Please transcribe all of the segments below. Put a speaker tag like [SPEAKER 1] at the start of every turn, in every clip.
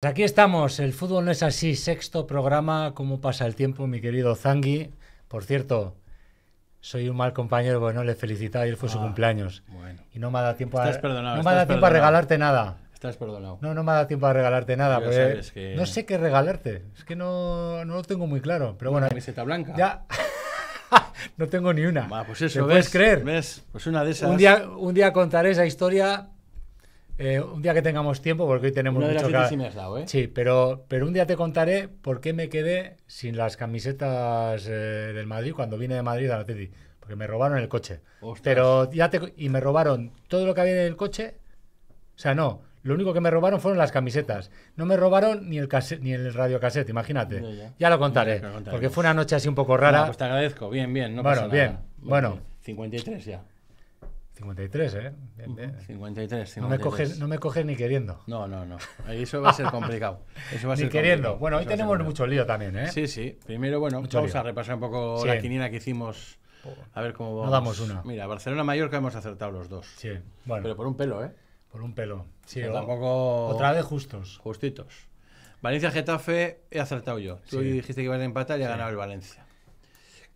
[SPEAKER 1] Pues aquí estamos, el fútbol no es así, sexto programa, ¿cómo pasa el tiempo, mi querido Zangui? Por cierto, soy un mal compañero, bueno, le felicitaba, él, fue su ah, cumpleaños. Y no me ha dado tiempo, a, tiempo regalarte nada.
[SPEAKER 2] Estás perdonado.
[SPEAKER 1] No, no me ha dado tiempo a regalarte nada, no sé qué regalarte, es que no, lo tengo muy claro, pero bueno.
[SPEAKER 2] camiseta blanca. Ya...
[SPEAKER 1] no tengo ni una. pues eso, puedes creer? pues
[SPEAKER 2] una de esas. Un día, un
[SPEAKER 1] día contaré esa historia eh, un día que tengamos tiempo, porque hoy tenemos de ¿eh? sí, pero, pero un día te contaré por qué me quedé sin las camisetas eh, del Madrid cuando vine de Madrid a la Teti, porque me robaron el coche. Pero ya te... y me robaron todo lo que había en el coche. O sea, no, lo único que me robaron fueron las camisetas. No me robaron ni el cassette, ni el cassette imagínate. ya. lo
[SPEAKER 2] contaré, porque fue
[SPEAKER 1] una noche así un poco rara. Pues
[SPEAKER 2] te agradezco, bien, bien, no bueno, bien, bueno. 53 ya. 53, ¿eh? 53, No, me coges, no me ni queriendo. No, no, no. Ahí Eso va a ser complicado. Eso ni queriendo. Bueno, hoy tenemos mucho lío también, ¿eh? Sí, sí. Primero, bueno, vamos a repasar un poco la quinina que hicimos. A ver cómo vamos. No damos una. Mira, Barcelona-Mallorca hemos acertado los dos. Sí, bueno. Pero por un pelo, ¿eh? Por un pelo. Sí, tampoco... Otra vez justos.
[SPEAKER 1] Justitos.
[SPEAKER 2] Valencia-Getafe he acertado yo. Tú dijiste que ibas a empatar y ha ganado el Valencia.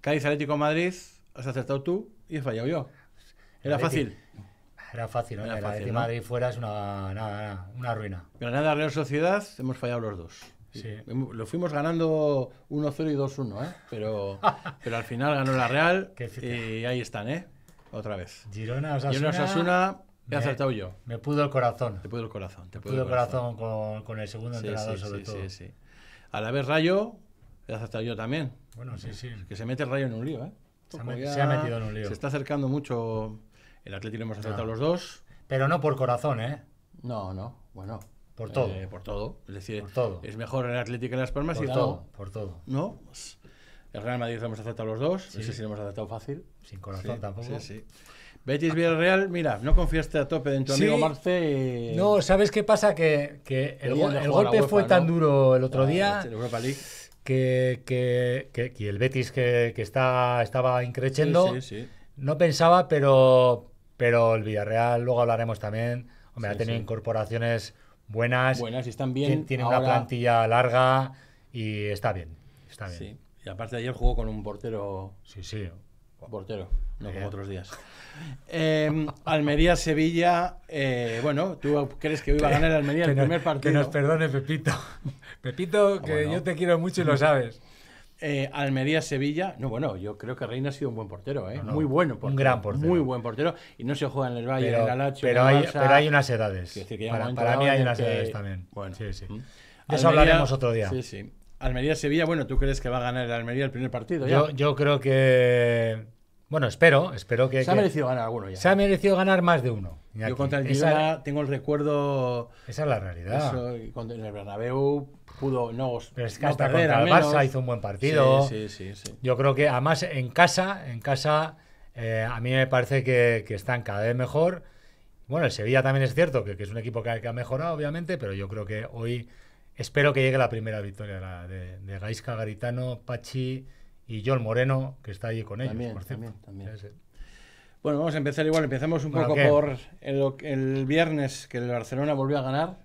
[SPEAKER 2] Cádiz-Atlético-Madrid has acertado tú y he fallado yo. Era fácil.
[SPEAKER 1] Era fácil, ¿no? Era fácil, Madrid fuera es una, ruina. una ruina.
[SPEAKER 2] la Real Sociedad, hemos fallado los dos. Sí. Lo fuimos ganando 1-0 y 2-1, ¿eh? pero, pero al final ganó la Real y ahí están, ¿eh? Otra vez. Girona, Osasuna. Girona, Osasuna he acertado yo. Me pudo el corazón. Te pudo el corazón. Te pudo, el corazón,
[SPEAKER 1] con, el segundo entrenador, sobre todo. Sí,
[SPEAKER 2] sí. A la vez Rayo, he acertado yo también. Bueno, sí, sí. que se mete el Rayo en un lío, ¿eh? se ha metido en un lío. Se está acercando mucho el Atlético lo hemos aceptado ah. los dos. Pero no por corazón, ¿eh? No, no. Bueno. Por todo. Eh, por todo. Es decir, es mejor el Atlético que Las Palmas y todo, Por todo. ¿No? El Real Madrid lo hemos aceptado los dos. No sé si lo hemos aceptado fácil. Sin corazón tampoco. Sí, sí. Betis Villarreal, mira, no confiaste a tope en tu amigo Marce. No, ¿sabes qué pasa? Que, el, golpe fue tan duro el otro ah, día. El Europa
[SPEAKER 1] League. Que, que, y el Betis que, está, estaba increciendo, sí, sí, no pensaba, pero pero el Villarreal, luego hablaremos también. Hombre, ha tenido incorporaciones buenas. Buenas, y están bien. Tiene una plantilla larga y está bien. Está bien.
[SPEAKER 2] Y aparte ayer jugó con un portero. Sí, sí. Portero, no como eh. otros días. Em, Almería, Sevilla. Eh, bueno, ¿tú crees que hoy va a ganar Almería el primer partido? Que nos
[SPEAKER 1] perdone, Pepito.
[SPEAKER 2] Pepito, ah, que yo te quiero mucho y lo sabes. Eh, Almería-Sevilla. No, bueno, yo creo que Reina ha sido un buen portero, ¿eh? muy bueno portero. Un gran portero. Muy buen portero. Y no se juega en el Valle, en el Alacho. Pero, hay, pero hay unas edades. para, mí hay unas edades también. Bueno, sí, sí. De eso hablaremos otro día. Sí, sí. Almería-Sevilla, bueno, ¿tú crees que va a ganar el Almería el primer partido? Yo,
[SPEAKER 1] yo creo que bueno, espero, espero que. Se ha merecido ganar alguno ya. Se ha merecido ganar más de uno. Yo contra el Girona
[SPEAKER 2] tengo el recuerdo. Esa es la realidad. cuando en el Bernabeu pudo no. Pero es hasta contra el Barça hizo un buen partido. Sí, sí, sí,
[SPEAKER 1] Yo creo que además en casa, en casa, eh, a mí me parece que, están cada vez mejor. Bueno, el Sevilla también es cierto que, es un equipo que, ha mejorado, obviamente, pero yo creo que hoy espero que llegue la primera victoria de, de, de Gaisca, Garitano, Pachi y yo el Moreno, que está ahí con
[SPEAKER 2] ellos, por cierto. Bueno, vamos a empezar igual. Empezamos un poco por el, el, viernes que el Barcelona volvió a ganar.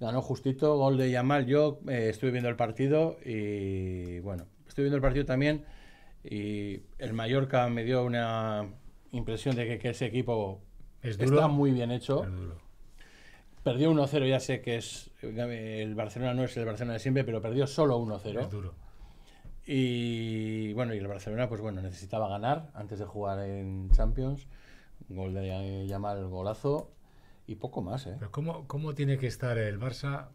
[SPEAKER 2] Ganó justito, gol de Yamal. Yo eh, estuve viendo el partido y bueno, estuve viendo el partido también y el Mallorca me dio una impresión de que, ese equipo es está muy bien hecho. Perdió 1-0, ya sé que es el Barcelona no es el Barcelona de siempre, pero perdió solo 1-0. Es duro. Y bueno, y el Barcelona, pues bueno, necesitaba ganar antes de jugar en Champions. Gol de Yamal, golazo y poco más, ¿eh?
[SPEAKER 1] Pero ¿cómo, tiene que estar el Barça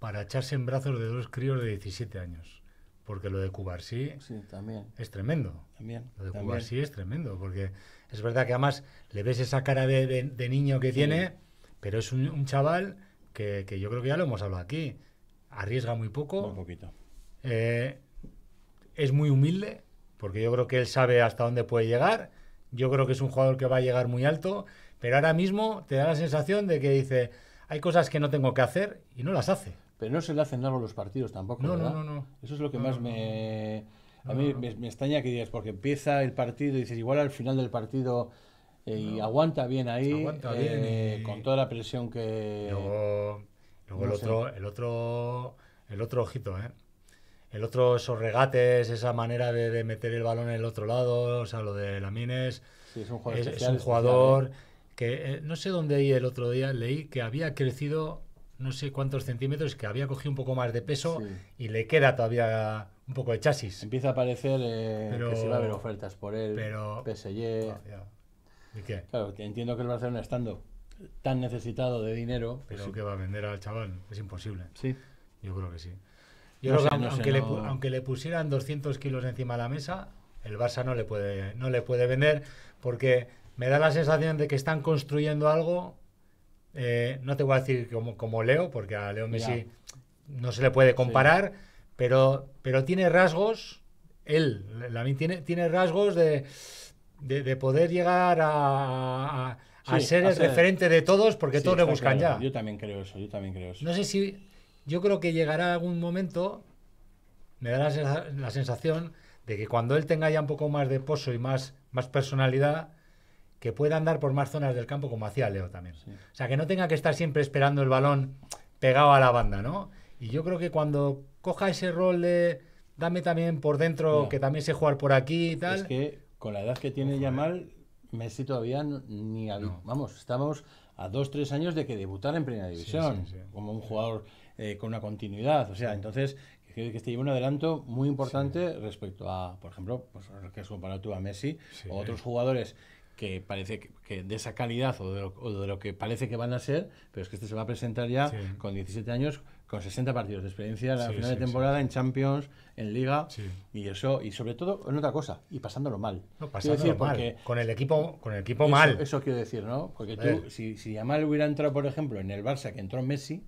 [SPEAKER 1] para echarse en brazos de dos críos de 17 años? porque lo de Cubarsí sí, también. es tremendo. También, lo de sí es tremendo, porque es verdad que además le ves esa cara de, de, niño que tiene, pero es un, chaval que, que, yo creo que ya lo hemos hablado aquí. Arriesga muy poco. Un poquito. Eh, es muy humilde, porque yo creo que él sabe hasta dónde puede llegar. Yo creo que es un jugador que va a llegar muy alto, pero ahora mismo te da la sensación de que dice, hay cosas que no tengo que hacer y no las hace.
[SPEAKER 2] Pero no se le hacen a los partidos tampoco, no, No, no, no. Eso es lo que más me... A mí me, extraña que digas, porque empieza el partido y dices, igual al final del partido eh, y aguanta bien ahí, eh, con toda la presión que... Luego, el, otro, el
[SPEAKER 1] otro el otro ojito, ¿eh? El otro, esos regates, esa manera de, meter el balón en el otro lado, o sea, lo de Lamines. Sí, es un jugador. ¿eh? que eh, no sé dónde ahí el otro día, leí que había crecido no sé cuántos centímetros, que había cogido un poco más de peso y le queda todavía un poco de chasis. Empieza a aparecer
[SPEAKER 2] eh, que se va a haber ofertas por él, pero, PSG. ¿Y qué? Claro, entiendo que el Barcelona estando tan necesitado de dinero. Pero pues que va a vender al chaval, es imposible. Sí. Yo creo que sí aunque,
[SPEAKER 1] le, pusieran 200 kilos encima de la mesa, el Barça no le puede, no le puede vender porque me da la sensación de que están construyendo algo. Eh, no te voy a decir como, como Leo, porque a Leo Messi no se le puede comparar, pero, pero tiene rasgos, él, tiene, rasgos de, poder llegar a, ser el referente de todos, porque todos le buscan ya.
[SPEAKER 2] Yo también creo eso, yo también creo eso.
[SPEAKER 1] No sé si yo creo que llegará algún momento, me da la, sensación de que cuando él tenga ya un poco más de pozo y más, más personalidad, que pueda andar por más zonas del campo como hacía Leo también. O sea, que no tenga que estar siempre esperando el balón pegado a la banda, ¿no? Y yo creo que cuando coja ese rol de dame también por dentro, que también sé
[SPEAKER 2] jugar por aquí y tal. Es que con la edad que tiene Yamal, eh. Messi todavía ni vamos, estamos a dos, tres años de que debutara en primera división, como un jugador eh, con una continuidad. O sea, entonces creo que este lleva un adelanto muy importante respecto a, por ejemplo, pues, que comparado tú a Messi o otros jugadores que parece que, de esa calidad o de, lo, que parece que van a ser, pero es que este se va a presentar ya con 17 años, con 60 partidos de experiencia a final de temporada, en Champions, en Liga, y eso, y sobre todo en otra cosa, y pasándolo mal. No, con el equipo, con el equipo mal. Eso quiero decir, ¿no? Porque tú, si, si Yamal hubiera entrado, por ejemplo, en el Barça, que entró Messi,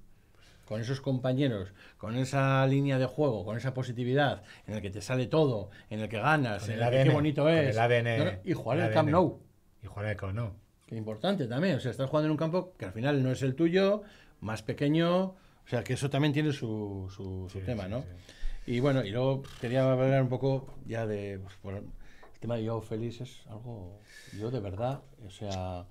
[SPEAKER 2] con esos compañeros, con esa línea de juego, con esa positividad, en el que te sale todo, en el que ganas, en el, que qué bonito es. El ADN, Y jugar el, el Camp Nou.
[SPEAKER 1] Y jugar el Camp Nou.
[SPEAKER 2] Qué importante también. O sea, estar jugando en un campo que al final no es el tuyo, más pequeño. O sea, que eso también tiene su, su, tema, ¿no? Y bueno, y luego quería hablar un poco ya de. Pues, el tema de yo feliz es algo. Yo de verdad, o sea.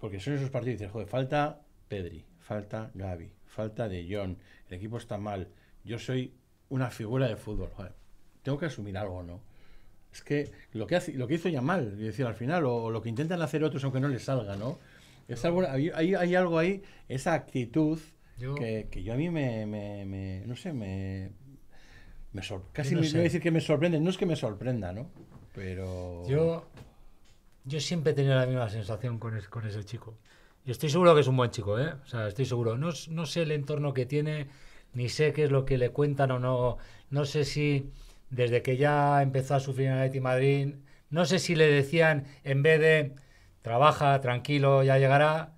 [SPEAKER 2] Porque son esos partidos y dices, joder, falta Pedri, falta Gaby, falta de John, el equipo está mal, yo soy una figura de fútbol, tengo que asumir algo, ¿no? Es que lo que, hace, lo que hizo Yamal, decir, al final, o, lo que intentan hacer otros aunque no les salga, ¿no? Es hay, algo ahí, esa actitud que, yo a mí me, no sé, me, casi me, voy decir que me sorprende, no es que me sorprenda, ¿no? Pero... Yo,
[SPEAKER 1] yo siempre he la misma sensación con ese chico. Yo estoy seguro que es un buen chico, ¿eh? O sea, estoy seguro. No, sé el entorno que tiene, ni sé qué es lo que le cuentan o no. No sé si desde que ya empezó a sufrir en Atleti Madrid, no sé si le decían en vez de trabaja, tranquilo, ya llegará,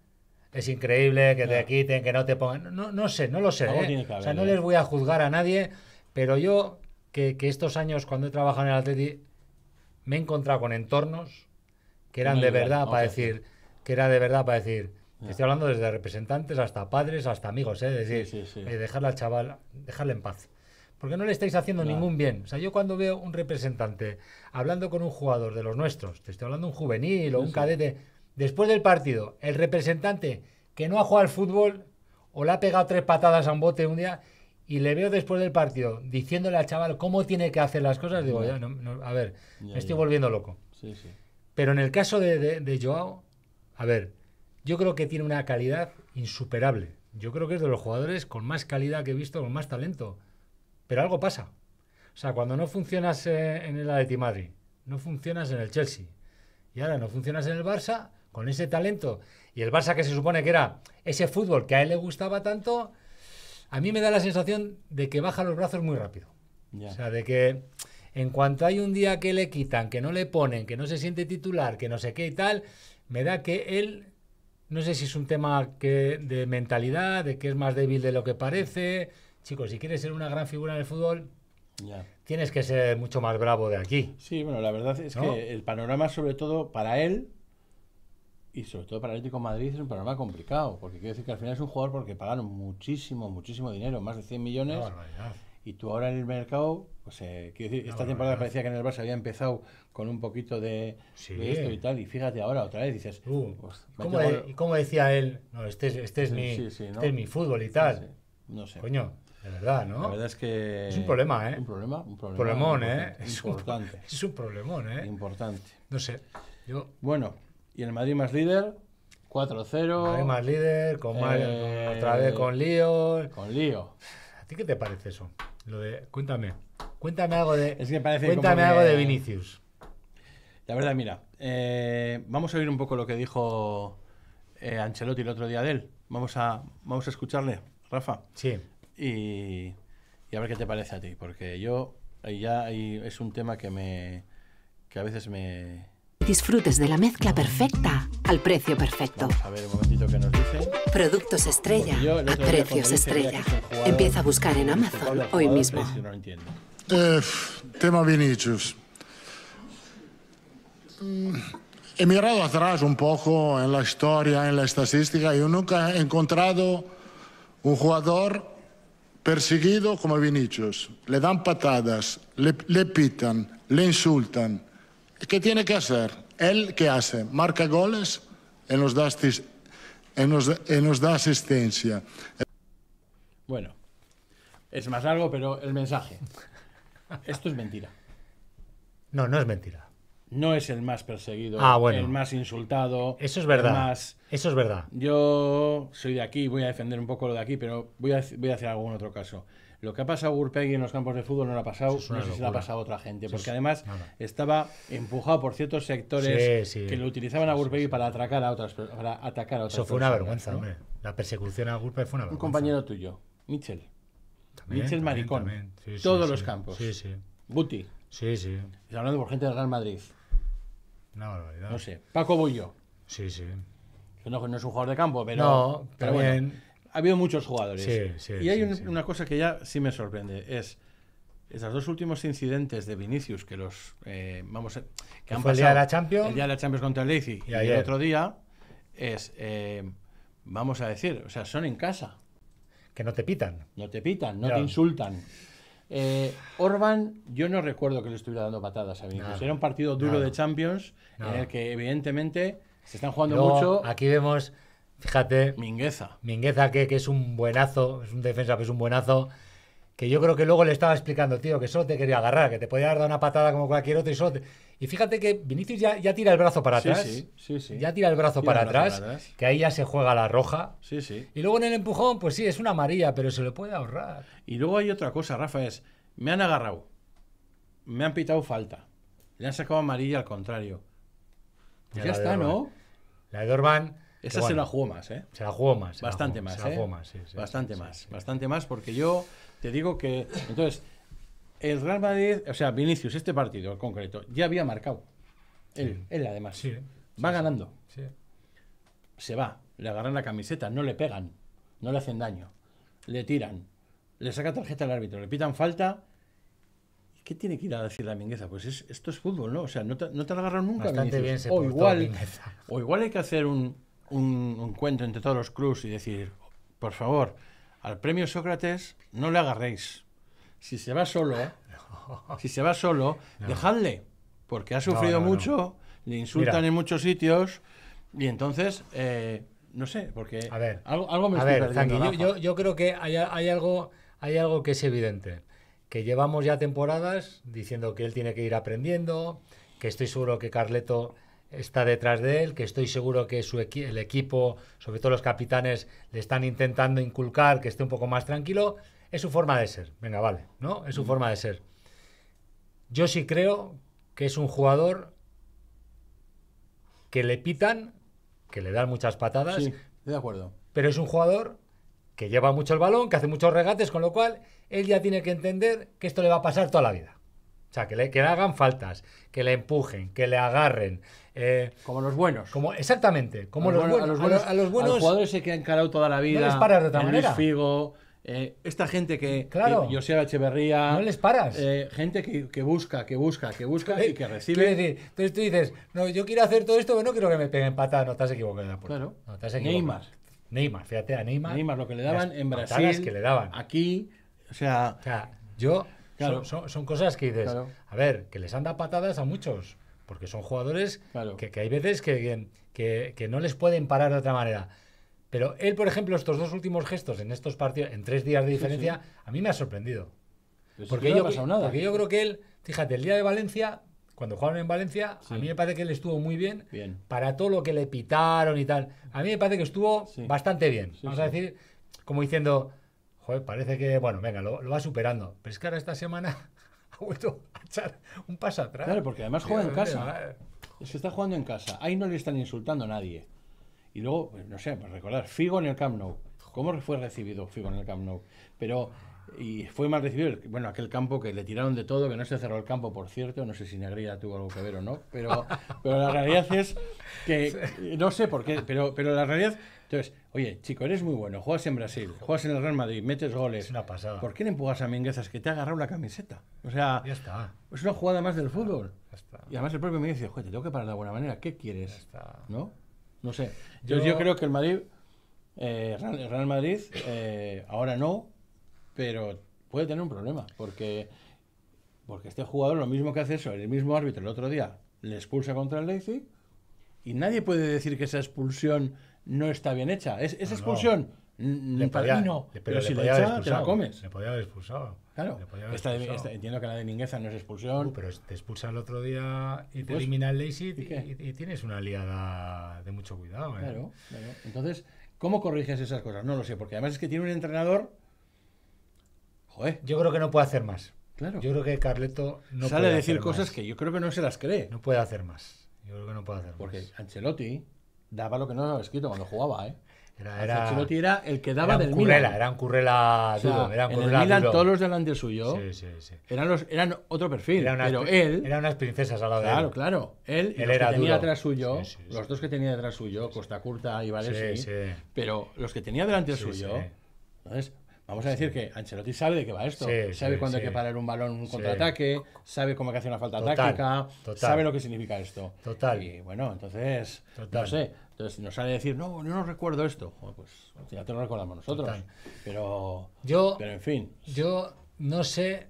[SPEAKER 1] es increíble que de te quiten, que no te pongan. No, no sé, no lo sé. ¿eh? o sea, no les voy a juzgar a nadie, pero yo que, estos años cuando he trabajado en el Atleti me he encontrado con entornos que eran de verdad para decir que era de verdad para decir, estoy hablando desde representantes hasta padres, hasta amigos, ¿eh? Es decir, eh, al chaval, dejarle en paz. Porque no le estáis haciendo ningún bien. O sea, yo cuando veo un representante hablando con un jugador de los nuestros, te estoy hablando un juvenil o un cadete, después del partido, el representante que no ha jugado al fútbol o le ha pegado tres patadas a un bote un día y le veo después del partido diciéndole al chaval cómo tiene que hacer las cosas, digo, no, a ver,
[SPEAKER 2] me estoy volviendo loco.
[SPEAKER 1] Pero en el caso de Joao, a ver, yo creo que tiene una calidad insuperable. Yo creo que es de los jugadores con más calidad que he visto, con más talento. Pero algo pasa. O sea, cuando no funcionas eh, en el Atleti Madrid, no funcionas en el Chelsea y ahora no funcionas en el Barça con ese talento y el Barça que se supone que era ese fútbol que a él le gustaba tanto, a mí me da la sensación de que baja los brazos muy rápido. O sea, de que en cuanto hay un día que le quitan, que no le ponen, que no se siente titular, que no sé qué y tal, me da que él, no sé si es un tema que, de mentalidad, de que es más débil de lo que parece. Chicos, si quieres ser una gran figura en el fútbol,
[SPEAKER 2] tienes que ser mucho más bravo de aquí. Sí, bueno, la verdad es que el panorama, sobre todo para él, y sobre todo para Atlético Madrid es un panorama complicado, porque quiero decir que al final es un jugador porque pagaron muchísimo, muchísimo dinero, más de 100 millones, y tú ahora en el mercado esta temporada parecía que en el Barça había empezado con un poquito de, esto y tal, y fíjate ahora otra vez dices. Uh,
[SPEAKER 1] ¿cómo, decía él? este es, este, este mi, fútbol y tal. No sé. Coño,
[SPEAKER 2] de verdad, ¿no? es que. un problema, ¿eh? Un problema, un problema. Problemón, ¿eh? Es importante. Un, es un problemón, ¿eh? Importante. No sé. Yo... Bueno, y el Madrid más líder, 4-0. más líder,
[SPEAKER 1] con eh, otra vez con lío.
[SPEAKER 2] Con lío.
[SPEAKER 1] ¿A ti qué te parece eso?
[SPEAKER 2] Lo de. Cuéntame.
[SPEAKER 1] Cuéntame algo de,
[SPEAKER 2] Vinicius. La verdad, mira, eh, vamos a oír un poco lo que dijo eh, Ancelotti el otro día de él. Vamos a, vamos a escucharle, Rafa. Sí. Y, a ver qué te parece a ti, porque yo ya es un tema que me que a veces me disfrutes de la mezcla perfecta al precio perfecto. a ver un momentito que nos dice. Productos estrella a precios estrella. Empieza a buscar en este Amazon hoy mismo. No lo entiendo.
[SPEAKER 1] Este, tema Vinicius. Mm, he mirado atrás un poco en la historia, en la estadística. y nunca he encontrado un jugador perseguido como Vinicius. Le dan patadas, le, pitan, le insultan. ¿Qué tiene que hacer? Él, ¿qué hace? Marca goles y nos da, nos da asistencia.
[SPEAKER 2] Bueno, es más largo, pero el mensaje. Esto es mentira.
[SPEAKER 1] No, no es mentira.
[SPEAKER 2] No es el más perseguido, ah, bueno. el más insultado. Eso es verdad. Eso es verdad. Yo soy de aquí, voy a defender un poco lo de aquí, pero voy a, voy a hacer algún otro caso. Lo que ha pasado a Urpegui en los campos de fútbol no lo ha pasado, no sé si lo ha pasado a otra gente, porque además estaba empujado por ciertos sectores que lo utilizaban a Urpegui para atracar a otras para atacar a otras Eso fue una vergüenza, hombre.
[SPEAKER 1] La persecución a Urpegui fue una vergüenza. Un compañero
[SPEAKER 2] tuyo, Mitchell.
[SPEAKER 1] Vinicius Maricón. todos los campos. Sí, sí. Buti. Sí, sí.
[SPEAKER 2] hablando por gente del Real Madrid. Una barbaridad. No sé. Paco Bullo. Sí, sí. no, es un jugador de campo, pero. No, pero Bueno, ha habido muchos jugadores. Sí, sí. Y hay una cosa que ya sí me sorprende. Es. Esos dos últimos incidentes de Vinicius que los eh, vamos a, que han pasado, el día de la Champions, el día de la Champions contra el Leipzig y, el otro día es eh, vamos a decir, o sea, son en casa. Que no te pitan. No te pitan, no, te insultan. Eh, Orban, yo no recuerdo que le estuviera dando patadas a Vinicius. era un partido duro de Champions en el que evidentemente se están jugando mucho.
[SPEAKER 1] Aquí vemos, fíjate, Mingueza. Mingueza que, que, es un buenazo, es un defensa que es un buenazo que yo creo que luego le estaba explicando, tío, que solo te quería agarrar, que te podía dar una patada como cualquier otro y te... Y fíjate que Vinicius ya, ya tira el brazo para atrás. Sí, sí, sí, ya tira el brazo, para, atrás, que ahí ya se juega la roja. Sí, sí. Y luego en el empujón, pues sí, es una amarilla, pero se le puede ahorrar.
[SPEAKER 2] Y luego hay otra cosa, Rafa, es, me han agarrado, me han pitado falta, le han sacado amarilla al contrario. Pues ya, está, ¿no? La de Orban... Esa se la jugó más, ¿eh? Se la jugó más. Bastante más, Bastante más, bastante más porque yo... Te digo que. Entonces, el Real Madrid, o sea, Vinicius, este partido en concreto, ya había marcado. Él, además. va ganando. Se va, le agarran la camiseta, no le pegan, no le hacen daño, le tiran, le saca tarjeta al árbitro, le pitan falta. ¿Qué tiene que ir a decir la Mingueza? Pues esto es fútbol, ¿no? O sea, no te, agarran nunca. Bastante o, igual, o igual hay que hacer un, un, cuento entre todos los clubs y decir, por favor, al premio Sócrates no le agarréis. Si se va solo, si se va solo, dejadle, porque ha sufrido mucho, le insultan en muchos sitios y entonces, eh, no sé, porque a ver, algo, algo me a
[SPEAKER 1] yo, creo que hay, algo, hay algo que es evidente, que llevamos ya temporadas diciendo que él tiene que ir aprendiendo, que estoy seguro que Carleto está detrás de él, que estoy seguro que el equipo, sobre todo los capitanes, le están intentando inculcar que esté un poco más tranquilo. Es su forma de ser, venga, vale, ¿no? Es su forma de ser. Yo sí creo que es un jugador que le pitan, que le dan muchas patadas. Sí, de acuerdo. Pero es un jugador que lleva mucho el balón, que hace muchos regates, con lo cual él ya tiene que entender que esto le va a pasar toda la vida. O sea, que le, que le hagan faltas, que le empujen, que le agarren. Eh, como los buenos. Como, exactamente, como a los, buenos, a los buenos. A los, buenos jugadores
[SPEAKER 2] se que han encarado toda la vida. No les paras de otra manera. Figo, eh, esta gente que. Claro. sea Echeverría. No les paras. Eh, gente que, que, busca, que busca, que busca y que
[SPEAKER 1] recibe. Decir, entonces tú dices, no, yo quiero hacer todo esto, pero no quiero que me peguen patada. No estás equivocado. Claro. No estás equivocado. Neymar. Neymar, fíjate, a Neymar. Neymar, lo que le daban en Brasil. que le daban. Aquí. O sea, o sea yo Claro. Son, cosas que dices, a ver, que les han dado patadas a muchos, porque son jugadores que, hay veces que, que, no les pueden parar de otra manera. Pero él, por ejemplo, estos dos últimos gestos en estos partidos, en tres días de diferencia, a mí me ha sorprendido.
[SPEAKER 2] porque, yo, creo que
[SPEAKER 1] él, fíjate, el día de Valencia, cuando jugaron en Valencia, a mí me parece que él estuvo muy bien, para todo lo que le pitaron y tal. A mí me parece que estuvo bastante bien. Vamos a decir, como diciendo, parece que, bueno,
[SPEAKER 2] venga, lo, va superando.
[SPEAKER 1] Pero es que ahora esta semana ha vuelto a echar un paso atrás. Claro,
[SPEAKER 2] porque además juega en eh, casa. Se está jugando en casa. Ahí no le están insultando a nadie. Y luego, pues, no sé, pues recordar, Figo en el Camp Nou. ¿Cómo fue recibido Figo en el Camp Nou? Pero y fue mal recibido. Bueno, aquel campo que le tiraron de todo, que no se cerró el campo, por cierto. No sé si Negría tuvo algo que ver o no, pero, pero la realidad es que no sé por qué, pero, pero la realidad. Entonces, oye, chico, eres muy bueno, juegas en Brasil, juegas en el Real Madrid, metes goles. Es una pasada. ¿Por qué le empujas a es que te ha agarrado una camiseta? O sea, ya está. es una jugada más del fútbol. Y además el propio me dice, joder, te tengo que parar de alguna manera, ¿qué quieres? ¿No? No sé. Yo, yo creo que el Madrid, eh, Real Madrid, eh, ahora no, pero puede tener un problema, porque, porque este jugador lo mismo que hace eso, el mismo árbitro el otro día le expulsa contra el Leipzig y nadie puede decir que esa expulsión no está bien hecha. Es, esa expulsión le, mm, pero, si le echa, te la comes. Le podía haber expulsado. Claro, entiendo que la de Ningueza no es expulsión. Uh, pero te expulsa el otro día y te pues, elimina el ¿y, tienes una liada de mucho cuidado. ¿eh? Claro, claro. Entonces, ¿cómo corriges esas cosas? No lo sé, porque además es que tiene un entrenador yo creo que no puede hacer más.
[SPEAKER 1] Claro. Yo creo que Carleto no Sale a decir cosas
[SPEAKER 2] que yo creo que no se las cree. No puede hacer más. Yo creo que no puede hacer Porque Ancelotti daba lo que no había escrito cuando jugaba, ¿eh? Ancelotti era el que daba del Milan.
[SPEAKER 1] Era un currela duro. Era un en el Milan todos los
[SPEAKER 2] delante suyo sí, sí, sí. Eran, los, eran otro perfil, pero él...
[SPEAKER 1] Eran unas princesas
[SPEAKER 2] al lado de él. Claro, claro. Él, tenía atrás detrás suyo, los dos que tenía detrás suyo, Costa Curta y Valesi, pero los que tenía delante suyo... entonces Vamos a decir que Ancelotti sabe de qué va esto. sabe cuándo hay que parar un balón, un contraataque, sabe cómo hay que hacer una falta táctica, sabe lo que significa esto. Total. Y bueno, entonces, no sé. Entonces nos sale a decir, no, yo no recuerdo esto. pues ya te lo recordamos nosotros. Pero, yo, pero en fin.
[SPEAKER 1] Yo no sé,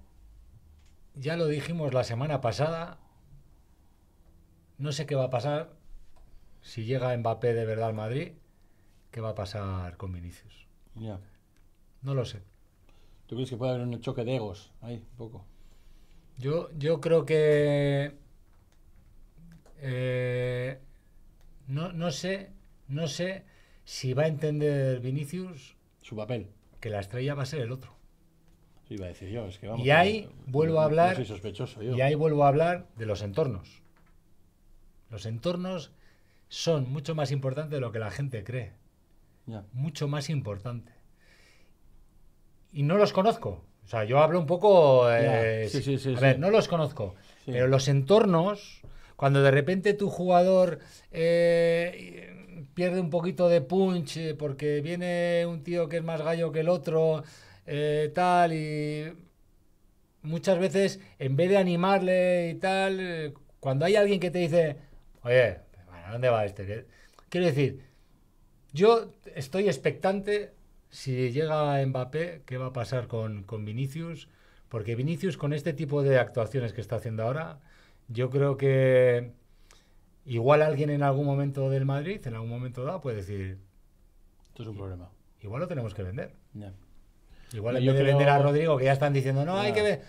[SPEAKER 1] ya lo dijimos la semana pasada, no sé qué va a pasar si llega Mbappé de verdad al Madrid,
[SPEAKER 2] qué va a pasar con Vinicius. Ya. No lo sé. ¿Tú crees que puede haber un choque de egos ahí, un poco?
[SPEAKER 1] Yo, yo creo que. Eh, no, sé. No sé si va a entender Vinicius. Su papel. Que la estrella va a ser el otro. Sí, iba a decir
[SPEAKER 2] yo, es que vamos. Y ahí vuelvo a hablar. Soy
[SPEAKER 1] sospechoso yo. Y ahí vuelvo a hablar de los entornos. Los entornos son mucho más importantes de lo que la gente cree. Mucho más importantes y no los conozco. O sea, yo hablo un poco... Eh, a ver, no los conozco, pero los entornos, cuando de repente tu jugador eh, pierde un poquito de punch eh, porque viene un tío que es más gallo que el otro, tal, y muchas veces en vez de animarle y tal, cuando hay alguien que te dice, oye, ¿a dónde va este? Quiero decir, yo estoy expectante si llega Mbappé, ¿qué va a pasar con, Vinicius? Porque Vinicius con este tipo de actuaciones que está haciendo ahora, yo creo que igual alguien en algún momento del Madrid, en algún momento dado, puede decir...
[SPEAKER 2] Esto es un problema. Igual lo tenemos que vender. Igual en que vender a Rodrigo,
[SPEAKER 1] que ya están diciendo, no, hay que ver...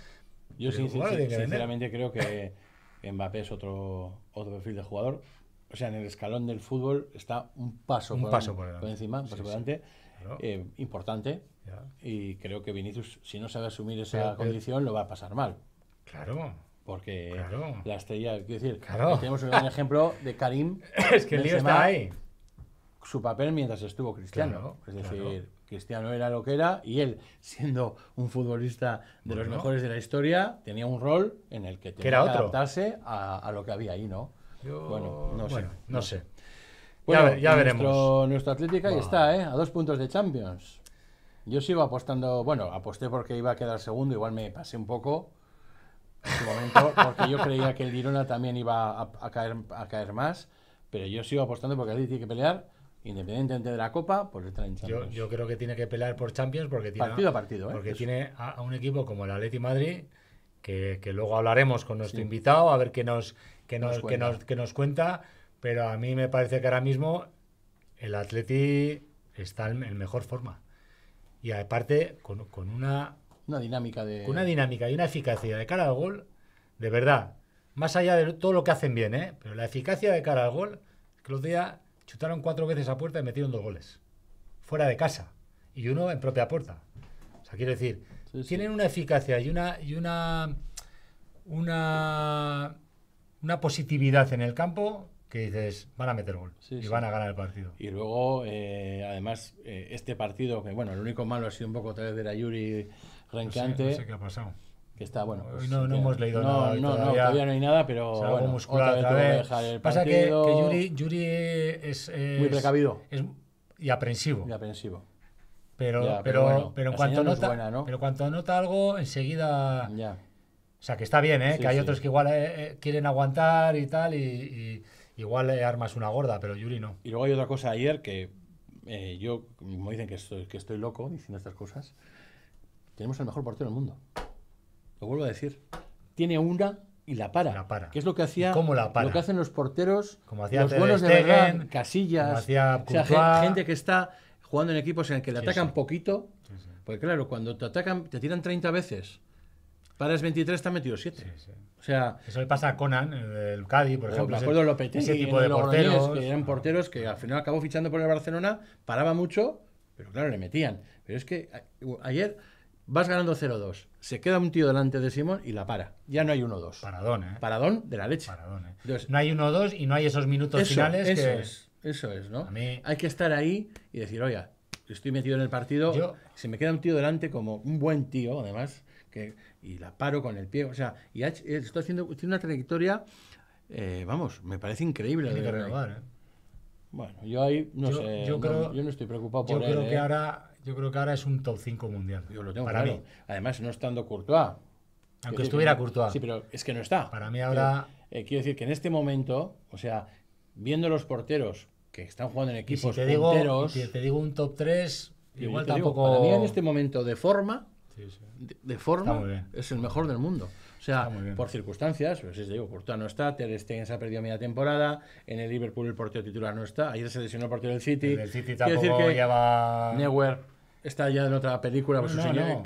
[SPEAKER 1] Yo sinceramente
[SPEAKER 2] creo que Mbappé es otro, otro perfil de jugador. O sea, en el escalón del fútbol está un paso, por, encima, un paso por delante. Eh, importante. Y creo que Vinicius, si no sabe asumir esa condición, lo va a pasar mal. Claro. Porque la estrella, quiero decir, tenemos un ejemplo de Karim. es que el lío está ahí. Su papel mientras estuvo Cristiano. es decir, Cristiano era lo que era y él, siendo un futbolista de los mejores de la historia, tenía un rol en el que tenía que, adaptarse a, lo que había ahí, ¿no? Bueno, No sé ya, veremos. Nuestro atlética ahí está, ¿eh? A dos puntos de Champions. Yo sigo apostando, bueno, aposté porque iba a quedar segundo, igual me pasé un poco en momento, porque yo creía que el Girona también iba a, caer, a caer más, pero yo sigo apostando porque él tiene que pelear, independientemente de la Copa, por estar en Champions. Yo,
[SPEAKER 1] creo que tiene que pelear por Champions porque tiene, partido a
[SPEAKER 2] partido, ¿eh? porque tiene
[SPEAKER 1] a, un equipo como el Atleti Madrid, que, que luego hablaremos con nuestro invitado, a ver qué nos, qué nos, nos, nos, qué nos cuenta pero a mí me parece que ahora mismo el Atleti está en, mejor forma. Y aparte, con, una. dinámica de. una dinámica y una eficacia de cara al gol, de verdad. Más allá de todo lo que hacen bien, ¿eh? Pero la eficacia de cara al gol, que los días chutaron cuatro veces a puerta y metieron dos goles. Fuera de casa. Y uno en propia puerta. O sea, quiero decir, tienen una eficacia y una. Y una. Una. Una positividad en el campo que dices, van a meter gol y van a ganar el partido.
[SPEAKER 2] Y luego, eh, además, eh, este partido, que bueno, el único malo ha sido un poco otra vez de Yuri Rencante. No sé, no sé, qué ha pasado. Que está, bueno. Pues, no, no hemos leído nada. No, todavía, no, todavía no hay nada, pero. bueno, muscular otra vez. Otra Pasa que, Yuri,
[SPEAKER 1] Yuri es, es, Muy precavido. Es, y aprensivo. Y aprensivo. Pero, ya, pero, pero, bueno, cuanto nota, buena, pero cuanto anota algo, enseguida. Ya. O sea, que está bien, ¿eh? que hay otros que igual eh, eh, quieren aguantar y tal, y, y Igual eh, armas una gorda, pero Yuri no.
[SPEAKER 2] Y luego hay otra cosa ayer que eh, yo, me dicen que estoy, que estoy loco diciendo estas cosas, tenemos el mejor portero del mundo. Lo vuelvo a decir. Tiene una y la para. La para. qué es lo que hacía. ¿Cómo la para? Lo que hacen los porteros. Como los buenos de, Casillas. gente que está jugando en equipos en el que le atacan poquito. porque claro, cuando te atacan, te tiran 30 veces. Paras 23, te han metido 7. sí.
[SPEAKER 1] O sea, eso le pasa a Conan, el Cádiz, por ejemplo. ese, tipo de porteros. eran
[SPEAKER 2] porteros que al final acabó fichando por el Barcelona, paraba mucho, pero claro, le metían. Pero es que eh, ayer vas ganando 0-2, se queda un tío delante de Simón y la para. Ya no hay 1-2. Paradón, ¿eh? Paradón de la leche. Paradón, ¿eh? Entonces,
[SPEAKER 1] no hay 1-2 y no hay esos minutos finales eso que... Es,
[SPEAKER 2] eso es, ¿no? Hay que estar ahí y decir, oiga, estoy metido en el partido, se me queda un tío delante como un buen tío, además, que y la paro con el pie. O sea, y ha, eh, está haciendo, una trayectoria, eh, vamos, me parece increíble. ¿eh? Bueno, yo ahí no sé, yo, no, estoy preocupado por yo Creo que
[SPEAKER 1] ahora, yo creo que ahora es un top 5 mundial. Yo
[SPEAKER 2] lo tengo claro. Además, no estando Courtois. Aunque estuviera Courtois. Sí, pero es que no está. Para mí ahora... quiero decir que en este momento, o sea, viendo los porteros que están jugando en equipos si digo, si te digo un top 3, igual tampoco... para mí en este momento de forma... Sí, sí de, forma es el mejor del mundo. O sea, por circunstancias, pues, digo, Courtois no está, Ter Stegen se ha perdido media temporada, en el Liverpool el portero titular no está, ayer se lesionó el portero del City. El City tampoco decir que lleva... Neuer está ya en otra película, pues su señor...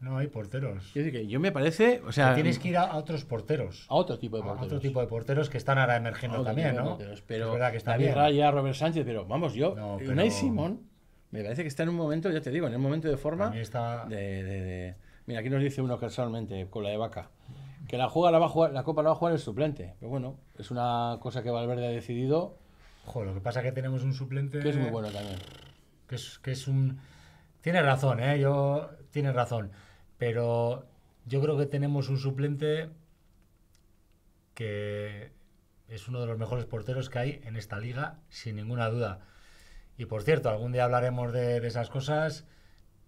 [SPEAKER 2] no. hay porteros. que yo me parece. O sea, tienes que
[SPEAKER 1] ir a, otros porteros. A otro tipo de porteros. A otro tipo de porteros
[SPEAKER 2] que están ahora emergiendo también, ¿no? pero es verdad que está bien. Robert Sánchez, pero vamos, yo. No, Simón, me parece que está en un momento, ya te digo, en un momento de forma. Está... de Mira, aquí nos dice uno casualmente, con la de vaca, que la juega la va a la copa la va a jugar el suplente. Pero bueno, es una cosa que Valverde ha decidido.
[SPEAKER 1] lo que pasa es que tenemos un suplente. Que es muy bueno también. Que es, un. Tiene razón, ¿eh? Yo. Tiene razón. Pero yo creo que tenemos un suplente que es uno de los mejores porteros que hay en esta liga, sin ninguna duda. Y por cierto, algún día hablaremos de esas cosas.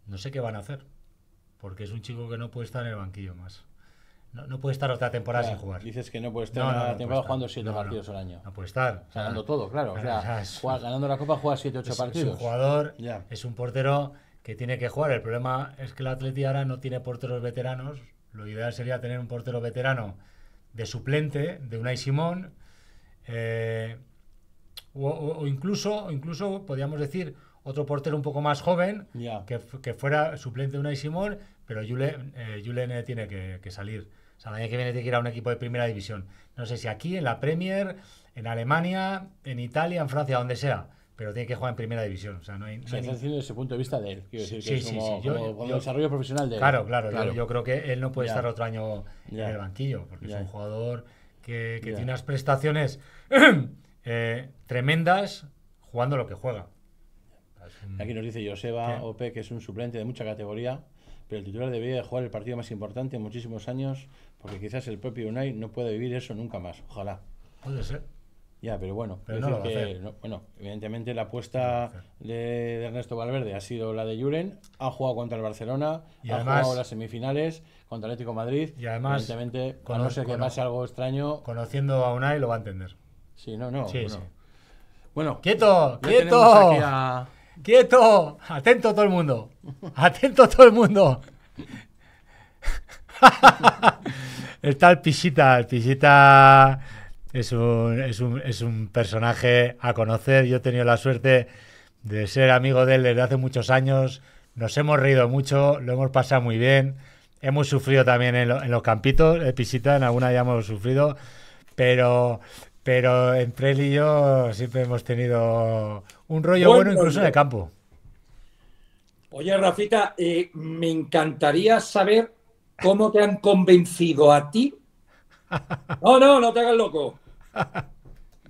[SPEAKER 1] No sé qué van a hacer porque es un chico que no puede estar en el banquillo más. No, no puede estar otra temporada sin jugar. Dices que no puede estar no, no, temporada jugando siete partidos al año. No puede estar. ganando ah, todo, claro. ganando
[SPEAKER 2] la Copa juega 7, 8 partidos. Es un
[SPEAKER 1] jugador, es un portero que tiene que jugar. El problema es que el Atleti ahora no tiene porteros veteranos. Lo ideal sería tener un portero veterano de suplente, de Unai Simón. Eh, o, incluso, incluso podríamos decir, otro portero un poco más joven, que, que, fuera suplente de Unai Simón pero Jule eh, tiene que, salir. O sea, el año que viene tiene que ir a un equipo de primera división. No sé si aquí, en la Premier, en Alemania, en Italia, en Francia, donde sea. Pero tiene que jugar en primera división. O sea, no hay, desde
[SPEAKER 2] ese punto de vista de él. sí, sí, sí, desarrollo profesional de Claro, claro.
[SPEAKER 1] Yo, creo que él no puede estar otro año en el banquillo, porque es un jugador que, tiene unas prestaciones
[SPEAKER 2] eh, tremendas jugando lo que juega. Aquí nos dice Joseba Ope, que es un suplente de mucha categoría, pero el titular debería jugar el partido más importante en muchísimos años, porque quizás el propio Unai no puede vivir eso nunca más. Ojalá. Puede ser. Ya, pero bueno, bueno, evidentemente la apuesta de, Ernesto Valverde ha sido la de Juren. ha jugado contra el Barcelona, ha jugado las semifinales contra Atlético Madrid. Y además, evidentemente, a no ser que pase algo extraño.
[SPEAKER 1] Conociendo a Unai lo va a
[SPEAKER 2] entender. Sí, no, no. Sí, bueno. Sí. bueno. ¡Quieto! ¡Quieto! Aquí
[SPEAKER 1] ¡Quieto! ¡Atento todo el mundo! ¡Atento todo el mundo! el tal Pisita, el Pisita es un, personaje a conocer. Yo he tenido la suerte de ser amigo de él desde hace muchos años. Nos hemos reído mucho, lo hemos pasado muy bien. Hemos sufrido también en, los campitos, el Pisita, en alguna ya hemos sufrido. Pero pero entre él y yo siempre hemos tenido un rollo bueno, incluso en el campo.
[SPEAKER 3] Oye, Rafita, eh, me encantaría saber cómo te han convencido a ti. No, no, no te hagas loco.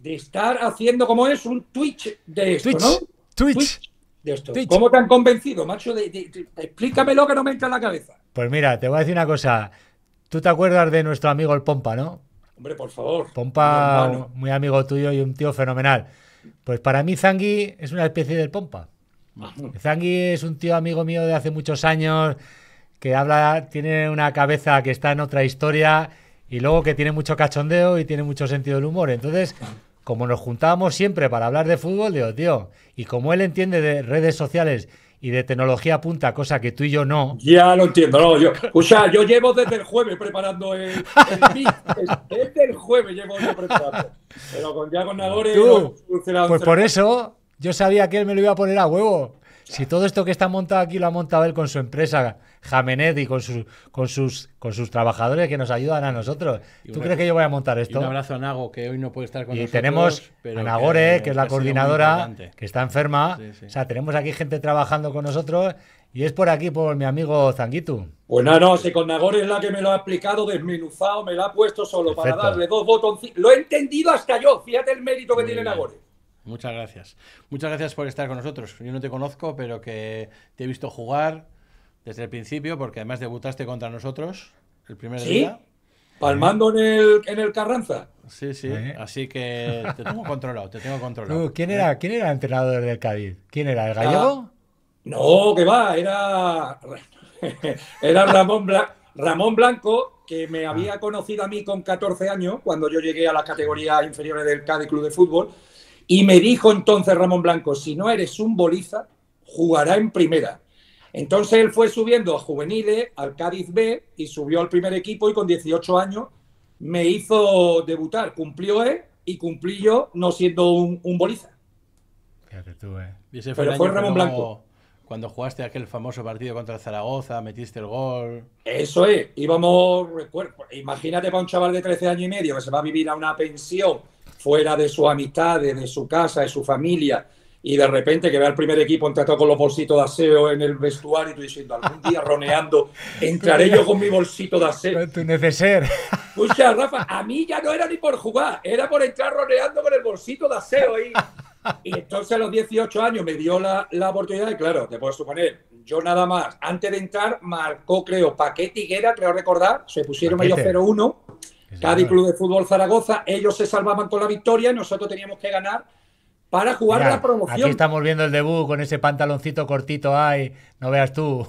[SPEAKER 3] De estar haciendo como es un Twitch de esto, Twitch, ¿no? Twitch. de esto. ¿Cómo te han convencido, macho? explícamelo que no me entra en la cabeza.
[SPEAKER 1] Pues mira, te voy a decir una cosa. Tú te acuerdas de nuestro amigo el Pompa, ¿no?
[SPEAKER 3] Hombre, por favor. Pompa,
[SPEAKER 1] muy amigo tuyo y un tío fenomenal. Pues para mí Zangi es una especie del Pompa. Zangi es un tío amigo mío de hace muchos años que habla, tiene una cabeza que está en otra historia y luego que tiene mucho cachondeo y tiene mucho sentido del humor. Entonces, como nos juntábamos siempre para hablar de fútbol, digo, tío, y como él entiende de redes sociales y de tecnología punta, cosa que tú y yo no.
[SPEAKER 3] Ya lo entiendo, no, yo, o sea, yo llevo desde el jueves preparando el, desde el jueves llevo yo preparando, pero con tú Pues por eso
[SPEAKER 1] yo sabía que él me lo iba a poner a huevo. Si todo esto que está montado aquí lo ha montado él con su empresa, Jamenet, y con sus, con sus, con sus trabajadores que nos ayudan a nosotros. ¿Tú crees que yo voy a montar esto? un abrazo
[SPEAKER 2] a Nago, que hoy no puede estar con nosotros. Y tenemos a Nagore, que, es la coordinadora, que
[SPEAKER 1] está enferma. O sea, tenemos aquí gente trabajando con nosotros. Y es por aquí, por mi amigo Zanguitu. Pues no, si con
[SPEAKER 3] Nagore es la que me lo ha explicado, desmenuzado, me lo ha puesto solo para darle dos botoncitos. Lo he entendido hasta yo, fíjate el mérito que tiene Nagore.
[SPEAKER 2] Muchas gracias. Muchas gracias por estar con nosotros. Yo no te conozco, pero que te he visto jugar desde el principio, porque además debutaste contra nosotros el primer ¿Sí? día. Palmando
[SPEAKER 3] en el, en
[SPEAKER 2] el Carranza. Sí, sí. Así que te tengo controlado, te tengo controlado.
[SPEAKER 1] ¿Quién era, ¿Quién era el entrenador del Cádiz? ¿Quién
[SPEAKER 3] era? ¿El ah, gallego? no, que va, era. era Ramón, Ramón Blanco, que me había ah. conocido a mí con 14 años, cuando yo llegué a las categorías inferiores del Cádiz Club de Fútbol y me dijo entonces Ramón Blanco, si no eres un boliza, jugará en primera. Entonces él fue subiendo a juveniles, al Cádiz B, y subió al primer equipo y con 18 años me hizo debutar. Cumplió él y cumplí yo no siendo un, boliza.
[SPEAKER 2] Eh. Pero fue Ramón Blanco.
[SPEAKER 3] cuando jugaste aquel famoso partido contra Zaragoza, metiste el gol. Eso es, imagínate para un chaval de 13 años y medio que se va a vivir a una pensión fuera de sus amistades, de su casa, de su familia, y de repente que vea al primer equipo todo con los bolsitos de aseo en el vestuario y tú diciendo, algún día roneando, entraré yo con mi bolsito de aseo. tu neceser. Pucha, pues Rafa, a mí ya no era ni por jugar, era por entrar roneando con el bolsito de aseo ahí. Y entonces a los 18 años me dio la, la oportunidad y claro, te puedes suponer, yo nada más, antes de entrar, marcó, creo, Paquete Higuera, creo recordar, se pusieron ellos 0-1 Cádiz Club de Fútbol Zaragoza, ellos se salvaban con la victoria y nosotros teníamos que ganar para jugar la promoción. Aquí estamos
[SPEAKER 1] viendo el debut con ese pantaloncito cortito, ay, no veas tú.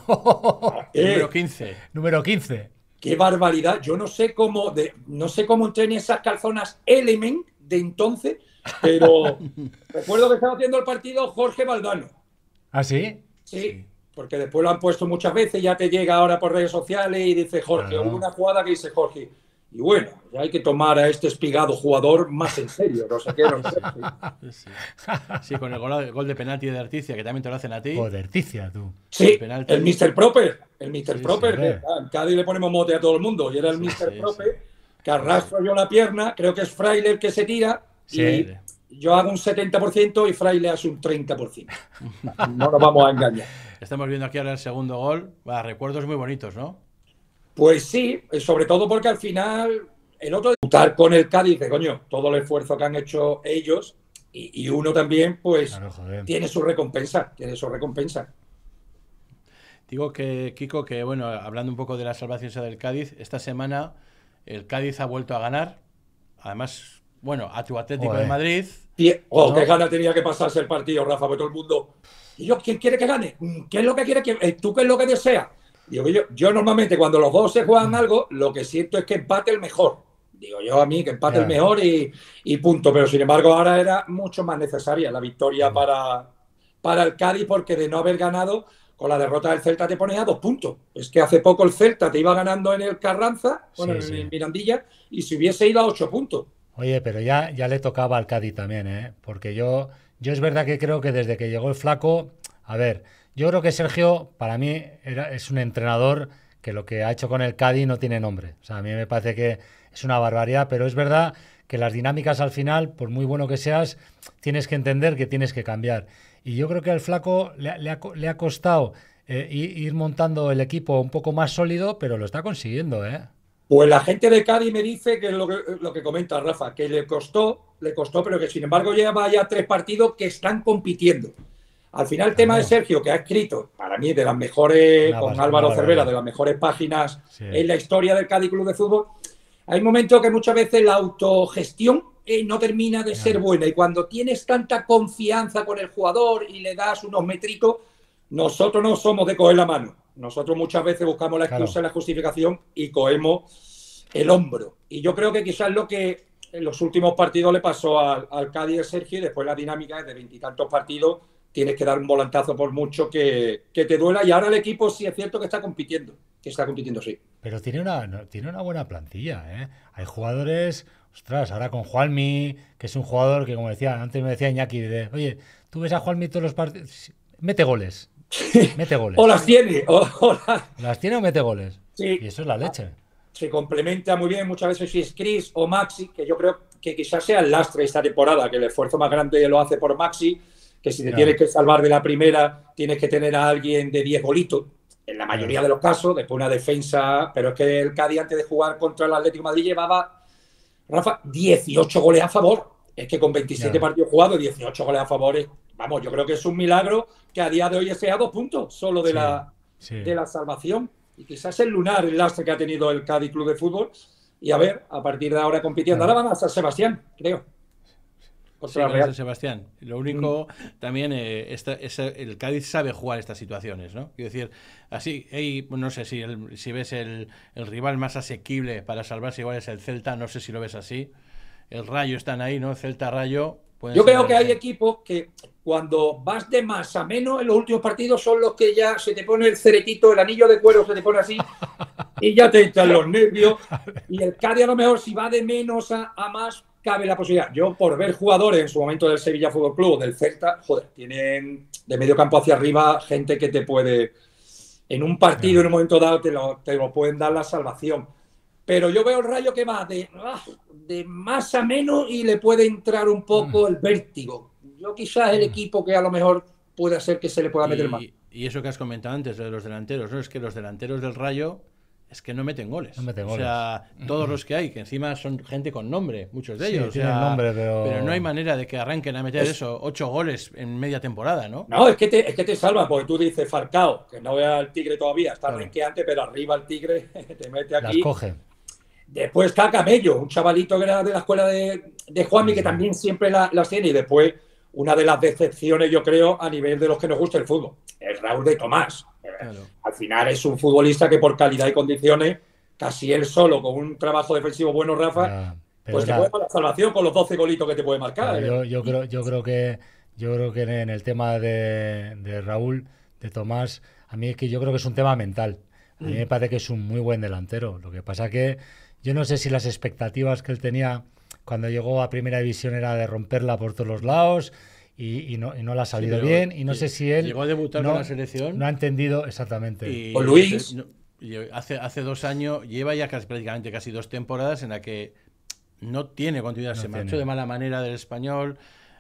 [SPEAKER 1] número 15. Eh, número
[SPEAKER 3] 15. Qué barbaridad. Yo no sé cómo, de, no sé cómo entré esas calzonas Element de entonces, pero recuerdo que estaba haciendo el partido Jorge Valdano. ¿Ah, sí? Sí. Porque después lo han puesto muchas veces, ya te llega ahora por redes sociales y dice Jorge, hubo una jugada que dice Jorge, y bueno, ya hay que tomar a este espigado jugador más en serio, no
[SPEAKER 2] sí. con el gol, de penalti de Articia, que también te lo hacen a ti. O de Articia, tú. Sí, el, Mr. Proper. El Mr. Proper.
[SPEAKER 3] en le ponemos mote a todo el mundo. Y era el Mr. Proper que arrastro yo la pierna, creo que es Fraile el que se tira. Y yo hago un 70% y Fraile hace un 30%. No nos vamos a engañar.
[SPEAKER 2] Estamos viendo aquí ahora el segundo gol. Va, recuerdos muy bonitos, ¿no?
[SPEAKER 3] Pues sí, sobre todo porque al final el otro disputar con el Cádiz, de coño, todo el esfuerzo que han hecho ellos y, uno también, pues tiene su recompensa, tiene su recompensa.
[SPEAKER 2] Digo que, Kiko, que bueno, hablando un poco de la salvación del Cádiz, esta semana el Cádiz ha vuelto a ganar. Además,
[SPEAKER 3] bueno, a tu Atlético de Madrid. Oh, qué gana tenía que pasarse el partido, Rafa, porque todo el mundo. ¿Y yo quién quiere que gane? ¿Qué es lo que quiere que.? Eh, ¿Tú qué es lo que deseas? yo, normalmente cuando los dos se juegan mm. algo, lo que siento es que empate el mejor. Digo yo a mí que empate el mejor y, punto. Pero sin embargo, ahora era mucho más necesaria la victoria mm. para, para el Cádiz, porque de no haber ganado, con la derrota del Celta te pones a dos puntos. Es que hace poco el Celta te iba ganando en el Carranza, bueno, en el Mirandilla, y si hubiese ido a ocho puntos.
[SPEAKER 1] Oye, pero ya, ya le tocaba al Cádiz también, ¿eh? Porque yo, yo es verdad que creo que desde que llegó el Flaco, a ver, yo creo que Sergio, para mí, es un entrenador que lo que ha hecho con el Cádiz no tiene nombre. O sea, a mí me parece que es una barbaridad, pero es verdad que las dinámicas al final, por muy bueno que seas, tienes que entender que tienes que cambiar. Y yo creo que al flaco le, ha, costado eh, ir montando el equipo un poco más sólido, pero lo está consiguiendo, ¿eh? Pues la gente
[SPEAKER 3] de Cádiz me dice que es lo que, lo que comenta Rafa, que le costó, le costó, pero que sin embargo lleva ya tres partidos que están compitiendo. Al final, el tema de Sergio, que ha escrito, para mí, de las mejores, con Álvaro Cervera, de las mejores páginas en la historia del Cádiz Club de Fútbol, hay momentos que muchas veces la autogestión eh, no termina de ser buena. Y cuando tienes tanta confianza con el jugador y le das unos métricos, nosotros no somos de coger la mano. Nosotros muchas veces buscamos la excusa, y la justificación y cogemos el hombro. Y yo creo que quizás lo que en los últimos partidos le pasó al, Cádiz Sergio y después la dinámica es de veintitantos partidos tienes que dar un volantazo por mucho que, te duela. Y ahora el equipo sí es cierto que está compitiendo, que está compitiendo, sí.
[SPEAKER 1] Pero tiene una, tiene una buena plantilla, ¿eh? Hay jugadores, ostras, ahora con Juanmi, que es un jugador que, como decía, antes me decía Iñaki, de, oye, tú ves a Juanmi todos los partidos, mete goles. Mete goles. o las tiene. O, Las tiene o mete goles.
[SPEAKER 3] Y eso es la leche. Se complementa muy bien muchas veces si es Chris o Maxi, que yo creo que quizás sea el lastre esta temporada, que el esfuerzo más grande lo hace por Maxi, que si te tienes que salvar de la primera, tienes que tener a alguien de 10 golitos, en la mayoría de los casos, después una defensa, pero es que el Cádiz antes de jugar contra el Atlético Madrid llevaba, Rafa, 18 goles a favor. Es que con 27 partidos jugados, 18 goles a favor, vamos, yo creo que es un milagro que a día de hoy sea a dos puntos solo de, la, de la salvación. Y quizás el lunar, el lastre que ha tenido el Cádiz Club de Fútbol. Y a ver, a partir de ahora compitiendo. Claro. Ahora van a San Sebastián, creo. Sebastián.
[SPEAKER 2] Lo único, mm. también, es eh, esta, el Cádiz sabe jugar estas situaciones, ¿no? decir, así, pues no sé si, ves el, rival más asequible para salvarse, igual es el Celta, no sé si lo ves así. El Rayo
[SPEAKER 3] están ahí, ¿no? Celta Rayo. Yo creo que, hay equipos que cuando vas de más a menos en los últimos partidos son los que ya se te pone el ceretito, el anillo de cuero se te pone así y ya te echan los nervios. Y el Cádiz a lo mejor si va de menos a más cabe la posibilidad. Yo, por ver jugadores en su momento del Sevilla Fútbol Club, del Celta, joder, tienen de medio campo hacia arriba gente que te puede, en un partido, en un momento dado, te lo, te pueden dar la salvación. Pero yo veo el rayo que va de, ah, más a menos y le puede entrar un poco mm. el vértigo. Yo quizás el mm. equipo que a lo mejor puede hacer que se le pueda meter y, más.
[SPEAKER 2] Y eso que has comentado antes de los delanteros, ¿no? Es que los delanteros del rayo es que no meten goles. No meten goles. O sea, todos los que hay, que encima son gente con nombre, muchos de ellos. pero... no hay manera de que arranquen a meter eso, ocho goles en media temporada, ¿no? No, es que
[SPEAKER 3] te, es salva, porque tú dices Farcao, que no vea al Tigre todavía, está claro. pero arriba el Tigre te mete aquí. Después está Camello, un chavalito que era de la escuela de, de Juanmi, que también siempre las la tiene, y después una de las decepciones, yo creo, a nivel de los que nos gusta el fútbol, el Raúl de Tomás al final es un futbolista que por calidad y condiciones, casi él solo, con un trabajo defensivo bueno, Rafa, pues te puede dar la salvación con los 12 golitos que te puede marcar. ¿eh? yo,
[SPEAKER 1] yo, creo, yo creo que yo creo que en el tema de, de Raúl, de Tomás, a mí es que yo creo que es un tema mental. A mí mm. me parece que es un muy buen delantero. Lo que pasa que yo no sé si las expectativas que él tenía cuando llegó a primera división era de romperla por todos los lados, y, no, ha salido bien. Y no sé si él. Llegó a debutar no, selección. No ha entendido exactamente. o Luis.
[SPEAKER 2] Eh, hace, hace dos años, lleva ya casi, prácticamente casi dos temporadas en la que no tiene continuidad. se marchó de mala manera del español.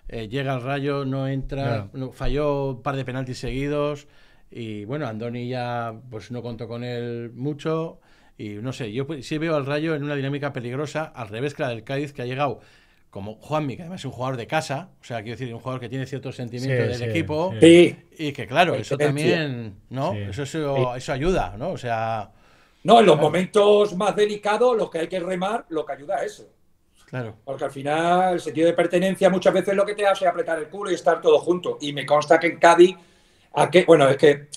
[SPEAKER 2] Eh, llega al rayo, no entra, falló un par de penaltis seguidos. Y bueno, Andoni ya pues no contó con él mucho. Y no sé, yo pues, sí veo al Rayo en una dinámica peligrosa, al revés que la del Cádiz, que ha llegado como Juanmi, que además es un jugador de casa, o sea, quiero decir, un jugador que tiene ciertos sentimientos del equipo, y que claro, eso también, ¿no? Eso,
[SPEAKER 3] ayuda, ¿no? O sea... No, en los momentos más delicados, los que hay que remar, lo que ayuda es eso. Claro. Porque al final, el sentido de pertenencia muchas veces lo que te hace es apretar el culo y estar todo junto. Y me consta que en Cádiz, a que, bueno, es que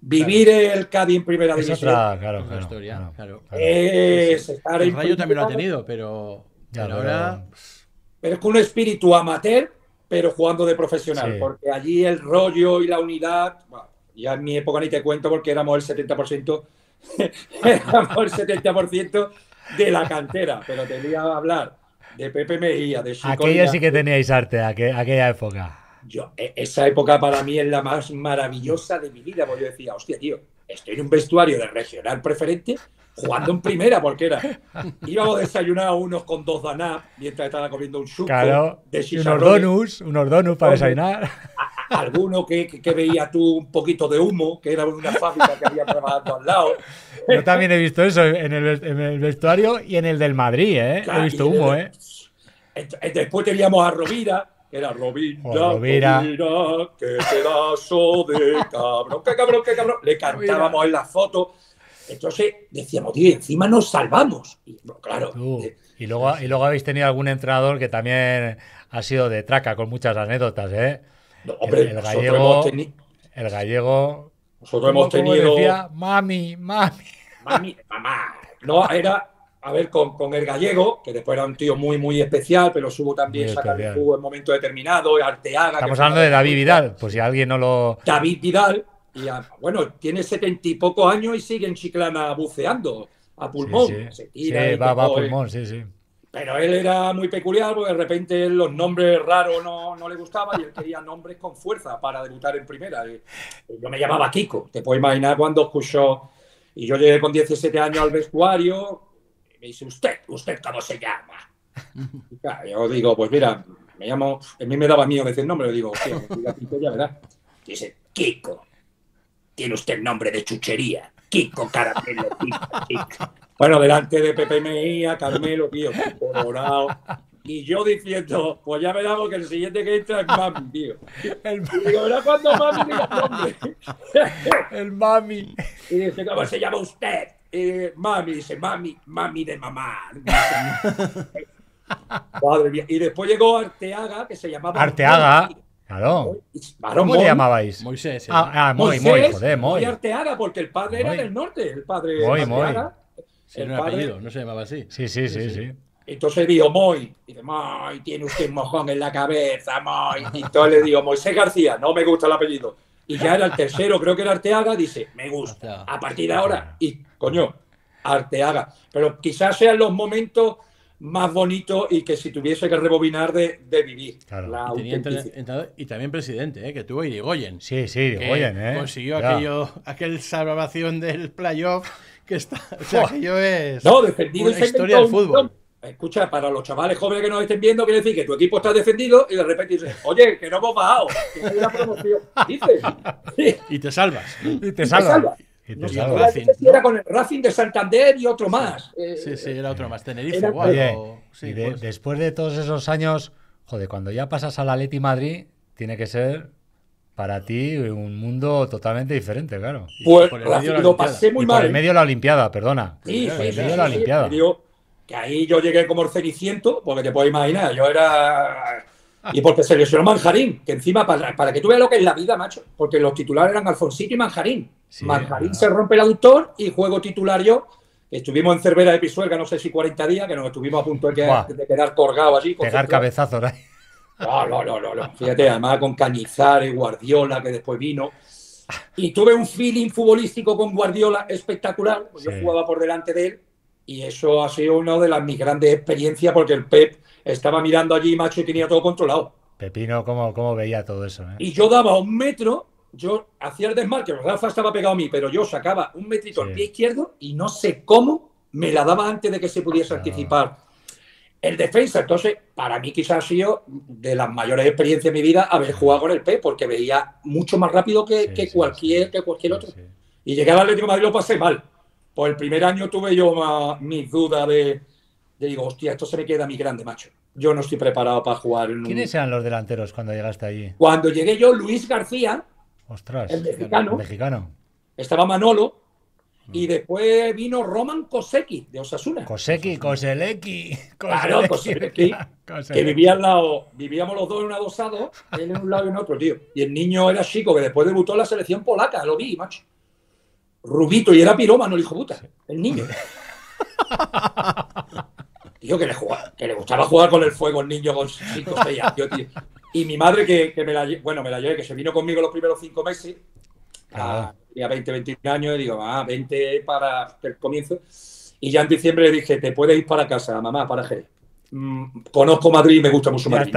[SPEAKER 3] vivir el Cádiz en primera división... Es otra,
[SPEAKER 2] historia, El Rayo también lo ha tenido,
[SPEAKER 3] pero... ahora... Pero pero es con un espíritu amateur, pero jugando de profesional, porque allí el rollo y la unidad, ya en mi época ni te cuento porque éramos el 70%, éramos el 70% de la cantera, pero tenía voy hablar de Pepe Mejía, de Chico Aquella sí que
[SPEAKER 1] teníais arte, aquella época.
[SPEAKER 3] Yo, e, esa época para mí es la más maravillosa de mi vida, porque yo decía, hostia, tío, estoy en un vestuario de regional preferente jugando en primera porque era. Íbamos desayunar unos con dos daná mientras estaba comiendo un suco claro, de y unos
[SPEAKER 1] donuts, para desayunar.
[SPEAKER 3] alguno que, que, veía tú un poquito de humo, que era una fábrica que había trabajando al lado. Yo también he visto
[SPEAKER 1] eso en el, vestuario y en el del Madrid, ¿eh? he visto humo, ¿eh?
[SPEAKER 3] Después teníamos a Rovira, que era Rovira que oh, qué pedazo de cabrón, qué cabrón, qué cabrón. Le cantábamos en las fotos entonces decíamos, tío, encima nos salvamos. Y,
[SPEAKER 1] claro. Eh, y, luego, y luego habéis tenido algún entrenador que también ha sido de traca con muchas anécdotas, ¿eh? el, gallego.
[SPEAKER 3] El gallego. Nosotros hemos tenido.
[SPEAKER 1] Mami, mami. Mami, mamá.
[SPEAKER 3] No, era. A ver, con, con, el gallego, que después era un tío muy, muy especial, pero subo también sacar el jugo en momento determinado, Arteaga. Estamos hablando de
[SPEAKER 1] David Vidal, pues si alguien no lo. David
[SPEAKER 3] Vidal, y bueno, tiene setenta y pocos años y sigue en Chiclana buceando a pulmón. Se va, a pulmón, sí, sí. Pero él era muy peculiar porque de repente los nombres raros no, le gustaban y él quería nombres con fuerza para debutar en primera. Yo me llamaba Kiko, te puedes imaginar cuando escuchó. Y yo llegué con 17 años al vestuario me dice, ¿usted? ¿Usted cómo se llama? yo digo, pues mira, me llamo. A mí me daba miedo decir nombre, le digo, ¿verdad? dice, Kiko tiene usted el nombre de chuchería. Kiko Caramelo, Bueno, delante de Pepe Mejía, Carmelo, tío, colorado. Y yo diciendo, pues ya me damos que el siguiente que entra es Mami, tío. El... cuando Mami el Mami. Y dice, ¿cómo se llama usted? mami, dice, Mami, Mami de mamá. Madre mía. Y después llegó Arteaga, que se llamaba. Arteaga.
[SPEAKER 2] Claro. ¿Cómo le llamabais? Moisés. Ah, sí. Ah, muy. Moy, joder,
[SPEAKER 3] Arteaga, porque el padre era del norte, el padre era Arteaga. el apellido,
[SPEAKER 2] no se llamaba así. Sí, sí, sí, sí.
[SPEAKER 3] Entonces digo, Moy, y dice, Moy, tiene usted un mojón en la cabeza, Moy. Y entonces le digo, Moisés García, no me gusta el apellido. Y ya era el tercero, creo que era Arteaga, dice, me gusta. A partir de ahora, y coño, Arteaga. Pero quizás sean los momentos más bonito y que si tuviese que rebobinar de, vivir. y,
[SPEAKER 2] también presidente, ¿eh? que tuvo Irigoyen. Sí, sí,
[SPEAKER 3] Irigoyen, ¿eh? Consiguió aquello,
[SPEAKER 2] aquel salvación del playoff que está. O sea, aquello es. No, defendido una historia del fútbol.
[SPEAKER 3] Escucha, para los chavales jóvenes que nos estén viendo, quiere decir que tu equipo está defendido y de repente dices, oye, que no hemos bajado, Y te salvas.
[SPEAKER 2] Y Te salvas
[SPEAKER 3] era con el Racing de Santander
[SPEAKER 2] y otro más. Sí, sí, eh, era otro más. Tenerife, igual. Pues.
[SPEAKER 1] Después de todos esos años, joder, cuando ya pasas a la Leti Madrid, tiene que ser para ti un mundo totalmente diferente, claro. Pues lo pasé muy mal. Por el medio de la Olimpiada, perdona. Sí, por medio de la Olimpiada.
[SPEAKER 3] que ahí yo llegué como el ceniciento, porque te puedes imaginar, yo era y porque se lesionó Manjarín, que encima, para, para, que tú veas lo que es la vida, macho, porque los titulares eran Alfonsito y Manjarín. Margarín se rompe el aductor y juego titular yo. Estuvimos en Cervera de Pisuerga, no sé si 40 días, que nos estuvimos a punto de quedar, colgado colgados Pegar cabezazos No, no, no, no, no, Fíjate, además con Cañizares, Guardiola, que después vino. Y tuve un feeling futbolístico con Guardiola espectacular. Yo jugaba por delante de él y eso ha sido una de las mis grandes experiencias porque el Pep estaba mirando allí, macho, y tenía todo controlado.
[SPEAKER 1] Pepino, ¿cómo, cómo veía todo eso? Eh? Y
[SPEAKER 3] yo daba un metro yo hacía el desmarque, Rafa estaba pegado a mí, pero yo sacaba un metrito al pie izquierdo y no sé cómo me la daba antes de que se pudiese ah. anticipar el defensa. Entonces, para mí quizás ha sido de las mayores experiencias de mi vida haber jugado con el P, porque veía mucho más rápido que, cualquier, que cualquier otro. Y llegué al Atlético de Madrid lo pasé mal. Pues el primer año tuve yo mis dudas de, digo, hostia, esto se me queda a mi grande, macho. Yo no estoy preparado para jugar. ¿Quiénes
[SPEAKER 1] eran los delanteros cuando llegaste allí?
[SPEAKER 3] Cuando llegué yo, Luis García, el mexicano. Estaba Manolo. Y mm. después vino Roman Koseki de Osasuna. Koseki, Koseleki. Claro, Koseleki. Que vivía al lado, vivíamos los dos en un adosado, en un lado y en otro, tío. Y el niño era chico, que después debutó en la selección polaca, lo vi, macho. Rubito, y era pirómano, el hijo puta, el niño. tío, que le, gustaba jugar con el fuego el niño con 5 o 6 tío. Y mi madre, que, me la, bueno, me la llevé, que se vino conmigo los primeros cinco meses, ah. a, 20, 21 años, y digo, ah, 20 para el comienzo. Y ya en diciembre le dije, te puedes ir para casa, mamá, para Jerez. Mm, conozco Madrid y me gusta mucho Madrid.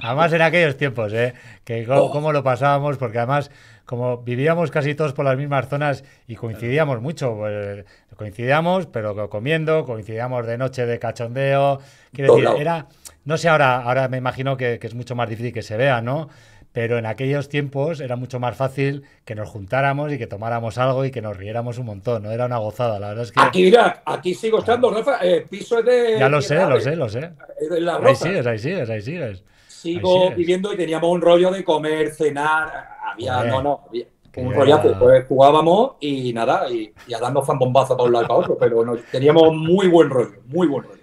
[SPEAKER 1] además, en aquellos tiempos, ¿eh? Que oh. cómo, lo pasábamos, porque además como vivíamos casi todos por las mismas zonas y coincidíamos mucho, pues, coincidíamos, pero comiendo, coincidíamos de noche de cachondeo. Quiero decir, era, no sé, ahora, ahora me imagino que, es mucho más difícil que se vea, ¿no? Pero en aquellos tiempos era mucho más fácil que nos juntáramos y que tomáramos algo y que nos riéramos un montón, ¿no? Era una gozada, la verdad es que... Aquí, mira,
[SPEAKER 3] aquí sigo estando, Rafa, el eh, piso es de... Ya lo
[SPEAKER 1] sé, lo sé, lo sé.
[SPEAKER 3] Eh, la ahí sigues,
[SPEAKER 1] ahí sigues, ahí sigues.
[SPEAKER 3] Sigo viviendo y teníamos un rollo de comer, cenar, había... No, no, había... Un rollazo, pues jugábamos y nada, y, y a darnos fanbombazo para un lado y para otro, pero teníamos muy buen rollo, muy buen rollo.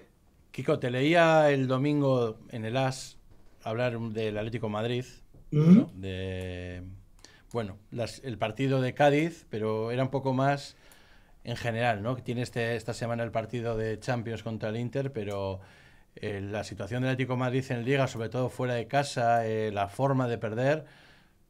[SPEAKER 3] Kiko, te
[SPEAKER 2] leía el domingo en el AS hablar del Atlético Madrid, de, bueno, el partido de Cádiz, pero era un poco más en general, ¿no? Tiene este, esta semana el partido de Champions contra el Inter, pero eh, la situación del Atlético Madrid en Liga, sobre todo fuera de casa, eh, la forma de perder,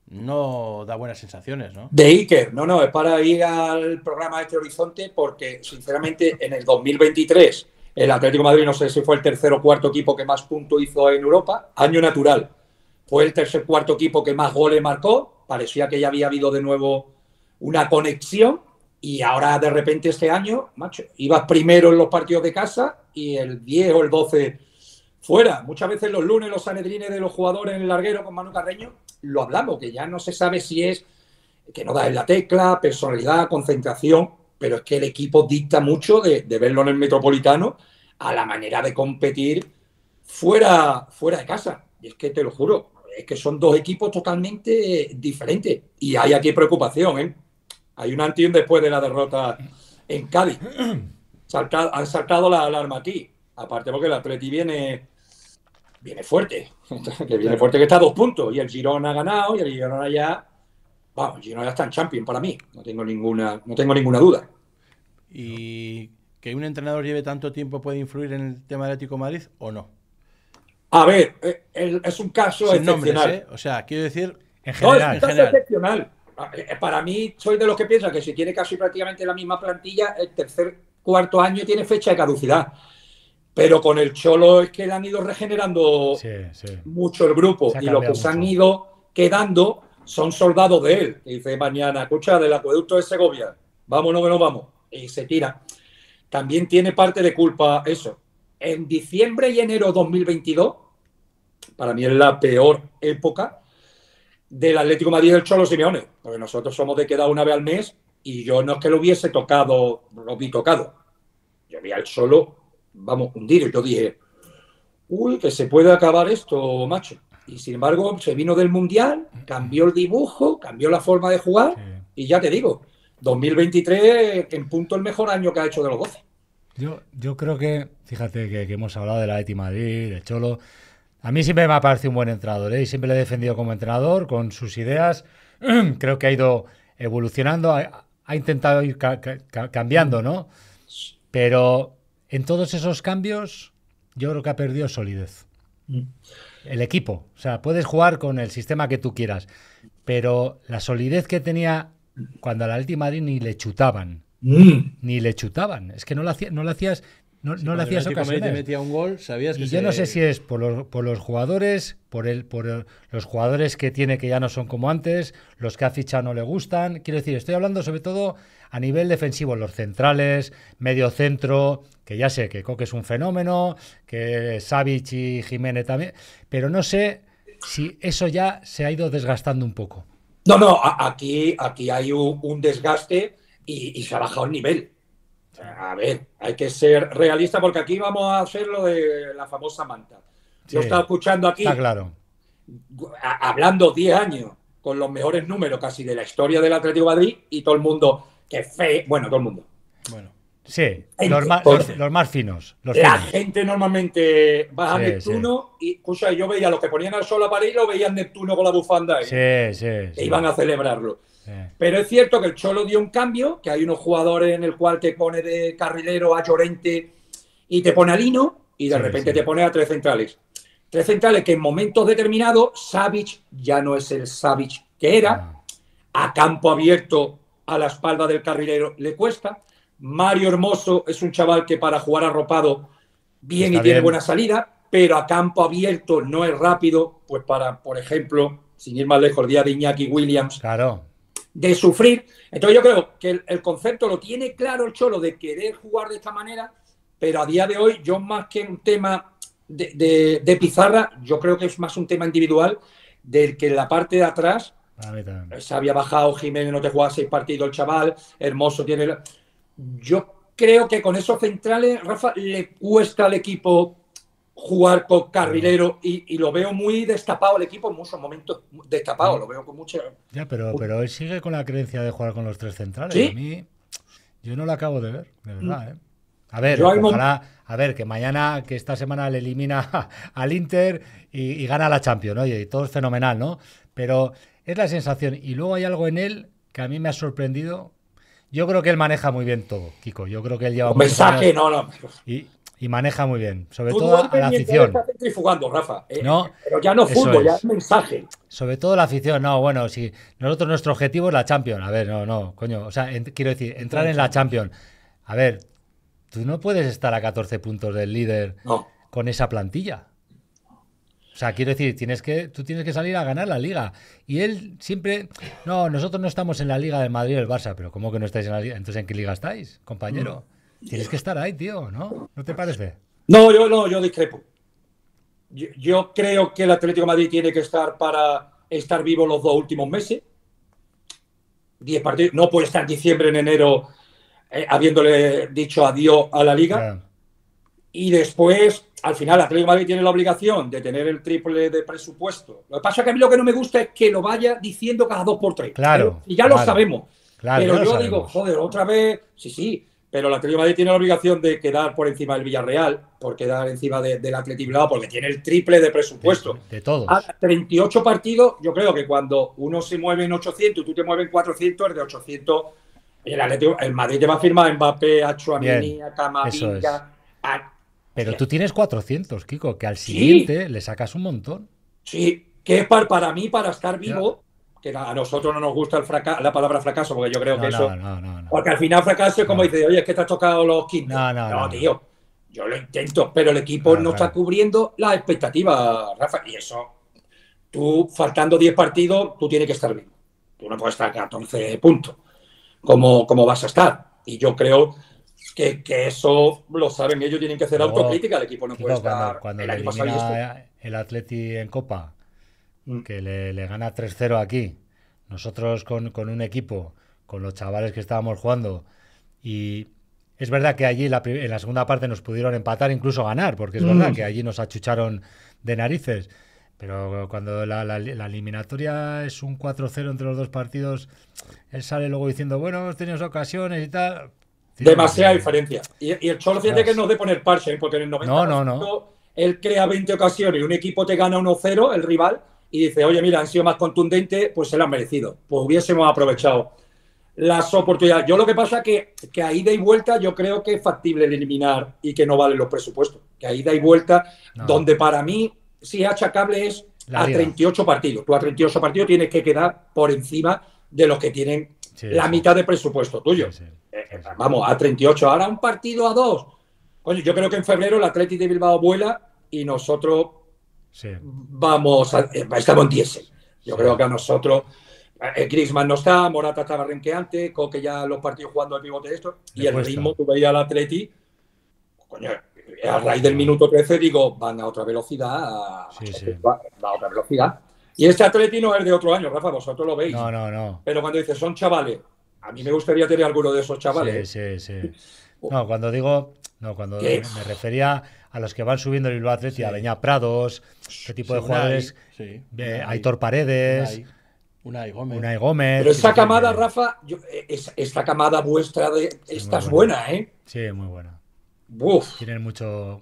[SPEAKER 2] no da buenas sensaciones, ¿no? De Iker,
[SPEAKER 3] no, no, es para ir al programa de este horizonte porque, sinceramente, en el 2023 el Atlético Madrid, no sé si fue el tercer o cuarto equipo que más punto hizo en Europa, año natural. Fue el tercer o cuarto equipo que más goles marcó. Parecía que ya había habido de nuevo una conexión. Y ahora de repente este año, macho, ibas primero en los partidos de casa y el 10 o el 12 fuera. Muchas veces los lunes los sanedrines de los jugadores en el larguero con Manu Carreño lo hablamos, que ya no se sabe si es que no da en la tecla, personalidad, concentración pero es que el equipo dicta mucho de, verlo en el Metropolitano a la manera de competir fuera, fuera de casa. Y es que te lo juro, es que son dos equipos totalmente diferentes. Y hay aquí preocupación, ¿eh? Hay un antes después de la derrota en Cádiz. han saltado la alarma aquí. Aparte porque el Atleti viene, viene fuerte. que viene fuerte que está a dos puntos. Y el Girona ha ganado y el Girona ya... Vamos, el Girona ya está en Champions para mí. No tengo ninguna, no tengo ninguna duda
[SPEAKER 2] y que un entrenador lleve tanto tiempo puede influir en el tema de Atlético Madrid o no. A ver,
[SPEAKER 3] eh, es un caso excepcional. ¿eh?
[SPEAKER 2] O sea, quiero decir,
[SPEAKER 3] en general, no, es excepcional. Eh, para mí, soy de los que piensan que si tiene casi prácticamente la misma plantilla, el tercer, cuarto año tiene fecha de caducidad. Pero con el Cholo es que le han ido regenerando mucho el grupo y lo que se han ido quedando son soldados de él. que dice mañana, escucha, del acueducto de Segovia, vámonos que nos vamos y se tira, también tiene parte de culpa eso. En diciembre y enero 2022, para mí es la peor época del Atlético Madrid del Cholo Simeone, porque nosotros somos de quedar una vez al mes y yo no es que lo hubiese tocado, lo vi tocado. Yo vi al Cholo, vamos, hundir. Yo dije, uy, que se puede acabar esto, macho. Y sin embargo, se vino del Mundial, cambió el dibujo, cambió la forma de jugar, y ya te digo, 2023, en punto el mejor año que ha hecho de los 12.
[SPEAKER 1] Yo, yo creo que, fíjate que, hemos hablado de la Eti Madrid, de Cholo. A mí siempre me ha parecido un buen entrenador, ¿eh? siempre le he defendido como entrenador, con sus ideas. Creo que ha ido evolucionando, ha, intentado ir cambiando, ¿no? Pero en todos esos cambios, yo creo que ha perdido solidez. Mm. El equipo. O sea, puedes jugar con el sistema que tú quieras, pero la solidez que tenía cuando al Alti Madrid ni le chutaban. Mm. Ni le chutaban. Es que no lo, hacía, no lo hacías. No, le hacías ocasiones. un gol, y yo no sé si es por los, jugadores, por, el, por los jugadores que tiene que ya no son como antes, los que ha fichado no le gustan. Quiero decir, estoy hablando sobre todo a nivel defensivo, los centrales, medio centro, que ya sé que Coque es un fenómeno, que Savic y Jiménez también, pero no sé si eso ya se ha ido desgastando un poco.
[SPEAKER 3] No, no, aquí, aquí hay un desgaste y, se ha bajado el nivel. A ver, hay que ser realista porque aquí vamos a hacer lo de la famosa manta. Yo estaba escuchando aquí, claro. hablando 10 años con los mejores números casi de la historia del Atlético de Madrid y todo el mundo, que fe, bueno, todo el mundo.
[SPEAKER 1] Bueno. Sí, pues, los más, finos. la
[SPEAKER 3] gente normalmente va a Neptuno y, yo veía a los que ponían al sol a lo veían Neptuno con la bufanda ahí.
[SPEAKER 1] Sí, sí. E iban a
[SPEAKER 3] celebrarlo. Pero es cierto que el Cholo dio un cambio, que hay unos jugadores en el cual te pone de carrilero a Llorente y te pone a Lino y de repente te pone a tres centrales. Tres centrales que en momentos determinados, Savage ya no es el Savage que era, ah. a campo abierto a la espalda del carrilero le cuesta. Mario Hermoso es un chaval que para jugar arropado bien y tiene buena salida, pero a campo abierto no es rápido, pues para, por ejemplo, sin ir más lejos, día de Iñaki Williams. Claro. De sufrir. Entonces yo creo que el, concepto lo tiene claro el Cholo de querer jugar de esta manera, pero a día de hoy yo más que un tema de, pizarra, yo creo que es más un tema individual del que en la parte de atrás se había bajado Jiménez, no te jugaba seis partidos el chaval, Hermoso tiene... Yo creo que con esos centrales, Rafa, le cuesta al equipo jugar con carrilero y, lo veo muy destapado el equipo en muchos momentos destapado, lo veo con mucha...
[SPEAKER 1] Ya, pero, pero él sigue con la creencia de jugar con los tres centrales. A
[SPEAKER 3] mí, yo
[SPEAKER 1] no lo acabo de ver, de verdad, mm. ¿eh? A ver, ojalá, a ver, que mañana, que esta semana le elimina al Inter y, gana la Champions, Oye, Y todo es fenomenal, ¿no? Pero es la sensación. Y luego hay algo en él que a mí me ha sorprendido, yo creo que él maneja muy bien todo, Kiko. Yo creo que él lleva. Un mensaje, no, no. Y, maneja muy bien, sobre todo la afición.
[SPEAKER 3] Eh, no, pero ya no fútbol, ya es mensaje.
[SPEAKER 1] Sobre todo la afición, no, bueno, si nosotros nuestro objetivo es la Champions. A ver, no, no, coño. O sea, quiero decir, entrar en la Champions. A ver, tú no puedes estar a 14 puntos del líder con esa plantilla. O sea, quiero decir, tienes que, tú tienes que salir a ganar la liga. Y él siempre, no, nosotros no estamos en la liga de Madrid o del Barça, pero ¿cómo que no estáis en la liga? Entonces, ¿en qué liga
[SPEAKER 3] estáis, compañero?
[SPEAKER 1] Tienes que estar ahí, tío, ¿no? ¿No te parece?
[SPEAKER 3] No, yo no, yo discrepo. Yo, creo que el Atlético Madrid tiene que estar para estar vivo los dos últimos meses. Diez partidos. No puede estar diciembre, en enero, eh, habiéndole dicho adiós a la liga. Y después al final Atlético Madrid tiene la obligación de tener el triple de presupuesto. Lo que pasa es que a mí lo que no me gusta es que lo vaya diciendo cada dos por tres. Claro. y ya lo sabemos. pero yo digo, joder, otra vez, sí, sí, pero la Atlético Madrid tiene la obligación de quedar por encima del Villarreal, por quedar encima del Atlético Bilbao, porque tiene el triple de presupuesto. De, todos. A 38 partidos, yo creo que cuando uno se mueve en 800 y tú te mueves en 400, es de 800. El, Atlético, Madrid te va a firmar Mbappé, Achuamini,
[SPEAKER 1] pero tú tienes 400, Kiko, que al siguiente le sacas un montón.
[SPEAKER 3] Sí, que para, para mí, para estar vivo, que a nosotros no nos gusta el la palabra fracaso, porque yo creo que no, eso. porque al final fracaso es como dice, oye, es que te has tocado los 15. No, no, tío. Yo lo intento, pero el equipo no, está cubriendo las expectativas, Rafa. Y eso, tú faltando 10 partidos, tú tienes que estar vivo. Tú no puedes estar a 14 puntos. ¿Cómo cómo vas a estar. Y yo creo que, eso lo saben ellos, tienen que hacer autocrítica. El equipo no puede cuando, estar. Cuando el,
[SPEAKER 1] el Atleti en Copa, mm. que le, gana 3-0 aquí, nosotros con, un equipo, con los chavales que estábamos jugando, y es verdad que allí en la segunda parte nos pudieron empatar, incluso ganar, porque es mm. verdad que allí nos achucharon de narices. Pero cuando la, la, eliminatoria es un 4-0 entre los dos partidos, él sale luego diciendo, bueno, hemos tenido ocasiones y tal.
[SPEAKER 3] Demasiada diferencia. Y, el Cholo siente que no de poner parche, ¿eh? porque en el 90 no, no, no. él crea 20 ocasiones un equipo te gana 1-0, el rival, y dice, oye, mira, han sido más contundentes, pues se lo han merecido. Pues hubiésemos aprovechado las oportunidades. Yo lo que pasa que, que ahí ida y vuelta yo creo que es factible eliminar y que no valen los presupuestos. Que ahí da y vuelta, donde para mí si es achacable es a 38 partidos. Tú a 38 partidos tienes que quedar por encima de los que tienen la mitad de presupuesto tuyo. Eh, eh, vamos, a 38, ahora un partido a dos. Coño, yo creo que en febrero el Atlético de Bilbao vuela y nosotros vamos, a, eh, estamos en 10. Yo creo que a nosotros, eh, Griezmann no está, Morata estaba renqueante, Coque ya los partidos jugando al pivote de esto, y el ritmo tú veía al Atleti, a raíz del minuto 13 digo, van a otra velocidad, va a otra velocidad. Y este Atleti no es de otro año, Rafa, vosotros lo veis. No, no, no. Pero cuando dices, son chavales, a mí me gustaría tener alguno de esos chavales. Sí, sí, sí.
[SPEAKER 1] Oh. No, cuando digo, no, cuando me refería a los que van subiendo el Bilbao Atleti, a Prados, qué tipo de jugadores, sí, eh, Aitor Paredes. Unai. Gómez. y Gómez. Pero esta
[SPEAKER 3] camada, Rafa, eh, es, esta camada vuestra de esta es buena. ¿eh?
[SPEAKER 1] Sí, muy buena. Tienen mucho,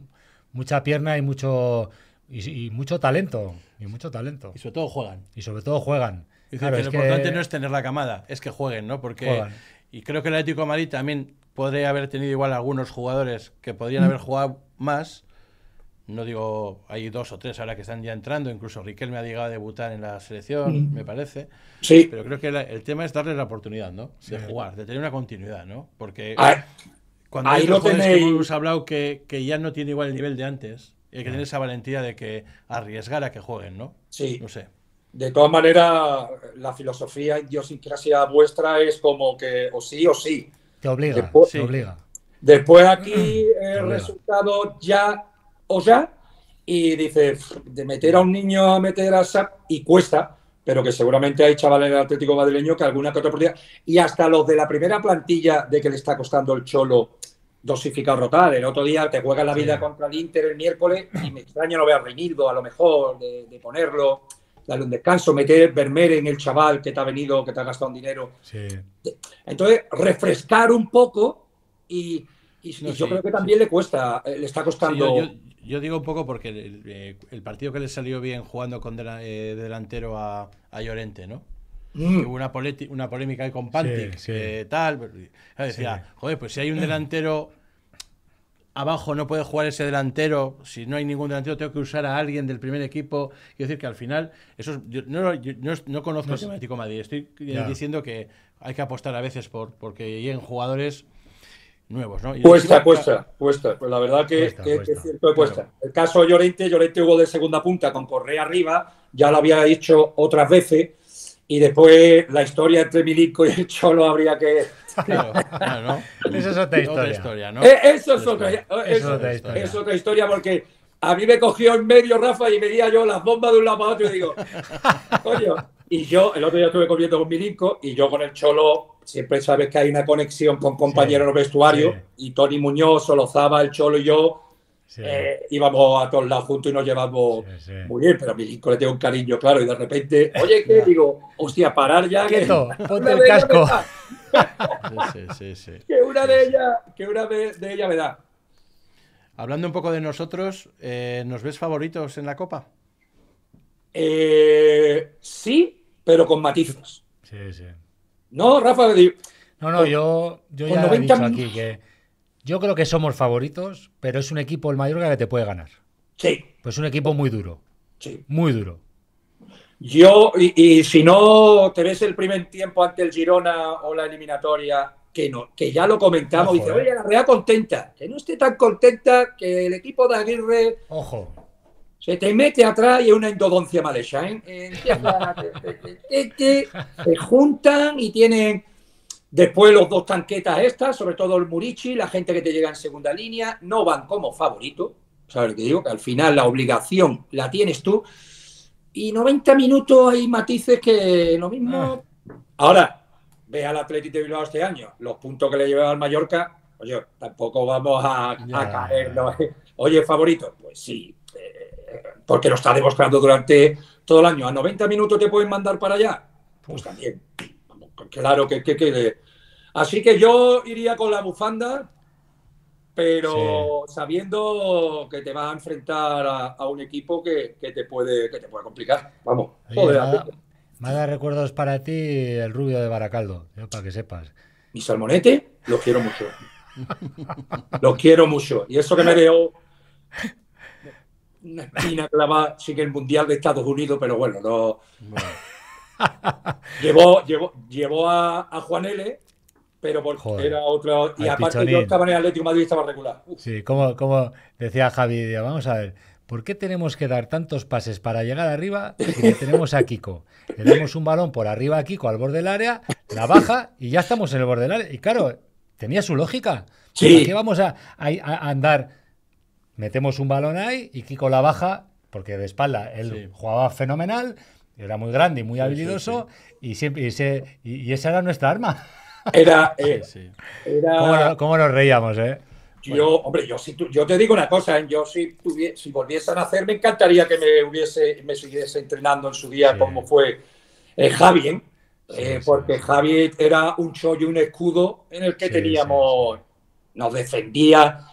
[SPEAKER 1] mucha pierna y mucho y mucho talento. Y mucho talento. Y sobre todo juegan. Y sobre todo juegan. Y que lo importante
[SPEAKER 2] no es tener la camada, es que jueguen, ¿no? Porque. Y creo que el Atlético de Madrid también podría haber tenido igual algunos jugadores que podrían haber mm. jugado más. No digo, hay dos o tres ahora que están ya entrando, incluso Riquelme ha llegado a debutar en la selección, mm. me parece. Sí. Pero creo que el tema es darle la oportunidad, ¿no? De jugar, de tener una continuidad, ¿no? Porque. Ah,
[SPEAKER 3] cuando hay lo que hemos
[SPEAKER 2] hablado que, que, ya no tiene igual el nivel de antes, y que tener esa valentía de que arriesgar a que jueguen, ¿no? Sí. No sé.
[SPEAKER 3] De todas maneras, la filosofía idiosincrasia vuestra es como que o sí o sí.
[SPEAKER 2] Te obliga, después,
[SPEAKER 1] Te
[SPEAKER 3] obliga. Después aquí el resultado ya o ya, y dice, de meter a un niño a meter a SAP y cuesta, pero que seguramente hay chavales del Atlético Madrileño que alguna que otra oportunidad, y hasta los de la primera plantilla de que le está costando el cholo dosificar rotar. El otro día te juega la vida contra el Inter el miércoles y me extraña no ver a Reinildo, a lo mejor, de, ponerlo, darle un descanso, meter Vermeer en el chaval que te ha venido, que te ha gastado un dinero. Entonces, refrescar un poco y, yo creo que también le cuesta, eh, le está costando. Yo, digo un poco porque
[SPEAKER 2] eh, el, partido que le salió bien jugando con eh, delantero a, a Llorente, ¿no? Mm. Hubo una, polémica ahí con Pantic, eh, tal. decía, joder, pues si hay un mm. delantero abajo no puede jugar ese delantero, si no hay ningún delantero tengo que usar a alguien del primer equipo. Quiero decir que al final, eso no, no, no, conozco el Atlético Madrid, estoy eh, diciendo que hay que apostar a veces por porque lleguen jugadores nuevos. ¿no? Pues
[SPEAKER 3] la verdad que, es cierto, El caso de Llorente, Llorente hubo de segunda punta con Correa arriba, ya lo había dicho otras veces y después la historia entre Milico y el Cholo habría que. Claro, es otra historia. ¿no? Eh, es otra, eso, es otra, historia. porque a mí me cogió en medio Rafa y me veía yo las bombas de un lado para otro y digo, coño. Y yo, el otro día estuve comiendo con Milico y yo con el Cholo, siempre sabes que hay una conexión con compañeros vestuarios y Tony Muñoz, Solozaba, el Cholo y yo eh, íbamos a todos lados juntos y nos llevamos muy bien, pero a mi hijo le tengo un cariño, claro, y de repente, oye, ¿qué? Digo, hostia, parar ya. ponte el casco. que una de ellas, que una de, de me da.
[SPEAKER 2] Hablando un poco de nosotros, eh, ¿nos ves
[SPEAKER 3] favoritos en la Copa? Eh, sí, pero con matices. No, Rafa, no, no, yo, yo ya he dicho aquí
[SPEAKER 1] que yo creo que somos favoritos, pero es un equipo el Mallorca que te puede ganar. Sí. Pues es un equipo muy duro. Sí. Muy duro.
[SPEAKER 3] Yo, y, si no te ves el primer tiempo ante el Girona o la eliminatoria, que no, que ya lo comentamos, dice, eh. oye, la Real contenta, que no esté tan contenta que el equipo de Aguirre. Ojo. Se te mete atrás y es una endodoncia mal hecha, ¿eh? juntan y tienen Después los dos tanquetas estas, sobre todo el Murichi, la gente que te llega en segunda línea, no van como favorito. ¿Sabes lo que digo? Que al final la obligación la tienes tú. Y 90 minutos hay matices que lo mismo. Ah. Ahora, ve al Atlético de Bilbao este año. Los puntos que le llevaba al Mallorca, oye, tampoco vamos a, caernos. Oye, favorito, pues sí, eh, porque lo está demostrando durante todo el año. A 90 minutos te pueden mandar para allá. Pues también pues claro que, quede. Así que yo iría con la bufanda, pero sabiendo que te vas a enfrentar a, un equipo que, te puede, que te complicar. Vamos.
[SPEAKER 1] Oye, recuerdos para ti el rubio de Baracaldo, para que sepas.
[SPEAKER 3] Mi salmonete, lo quiero mucho. Lo quiero mucho. Y eso que me veo una espina clavada, sí que el Mundial de Estados Unidos, pero bueno, no... llevó, llevó, a, Juan L pero por era otro. Y aparte, de yo estaba el Atlético de Madrid estaba regular.
[SPEAKER 1] Sí, como, decía Javi, vamos a ver, ¿por qué tenemos que dar tantos pases para llegar arriba si tenemos a Kiko? Le damos un balón por arriba a Kiko al borde del área, la baja y ya estamos en el borde del área. Y claro, tenía su lógica. que qué vamos a, andar? Metemos un balón ahí y Kiko la baja, porque de espalda él jugaba fenomenal era muy grande y muy habilidoso y, siempre, y, ese, y, esa era nuestra arma. Era. Eh, como ¿Cómo, nos reíamos, eh?
[SPEAKER 3] Yo, hombre, yo, si, yo te digo una cosa, ¿eh? yo si, tuviese, volviese a nacer me encantaría que me, hubiese, me siguiese entrenando en su día como fue
[SPEAKER 1] eh, Javier
[SPEAKER 3] porque Javier era un chollo, un escudo en el que teníamos, nos defendía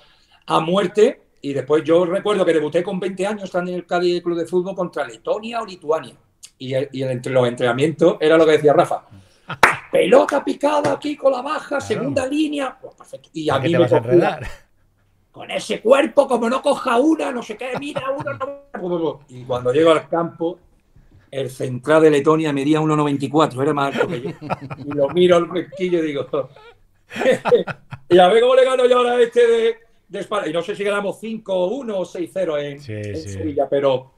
[SPEAKER 3] a muerte. Y después yo recuerdo que debuté con 20 años en el Cádiz Club de Fútbol contra Letonia o Lituania y, entre los entrenamientos era lo que decía Rafa. Pelota picada aquí con la baja, segunda línea. Pues, y a mí me a con ese cuerpo, como no coja una, no sé qué, mira, uno Y cuando llego al campo, el central de Letonia medía 1,94, era más alto que yo. Y lo miro al pesquillo y digo, y a ver cómo le gano yo ahora a este de, de España. Y no sé si ganamos 5-1 o 6-0 en, Sevilla, pero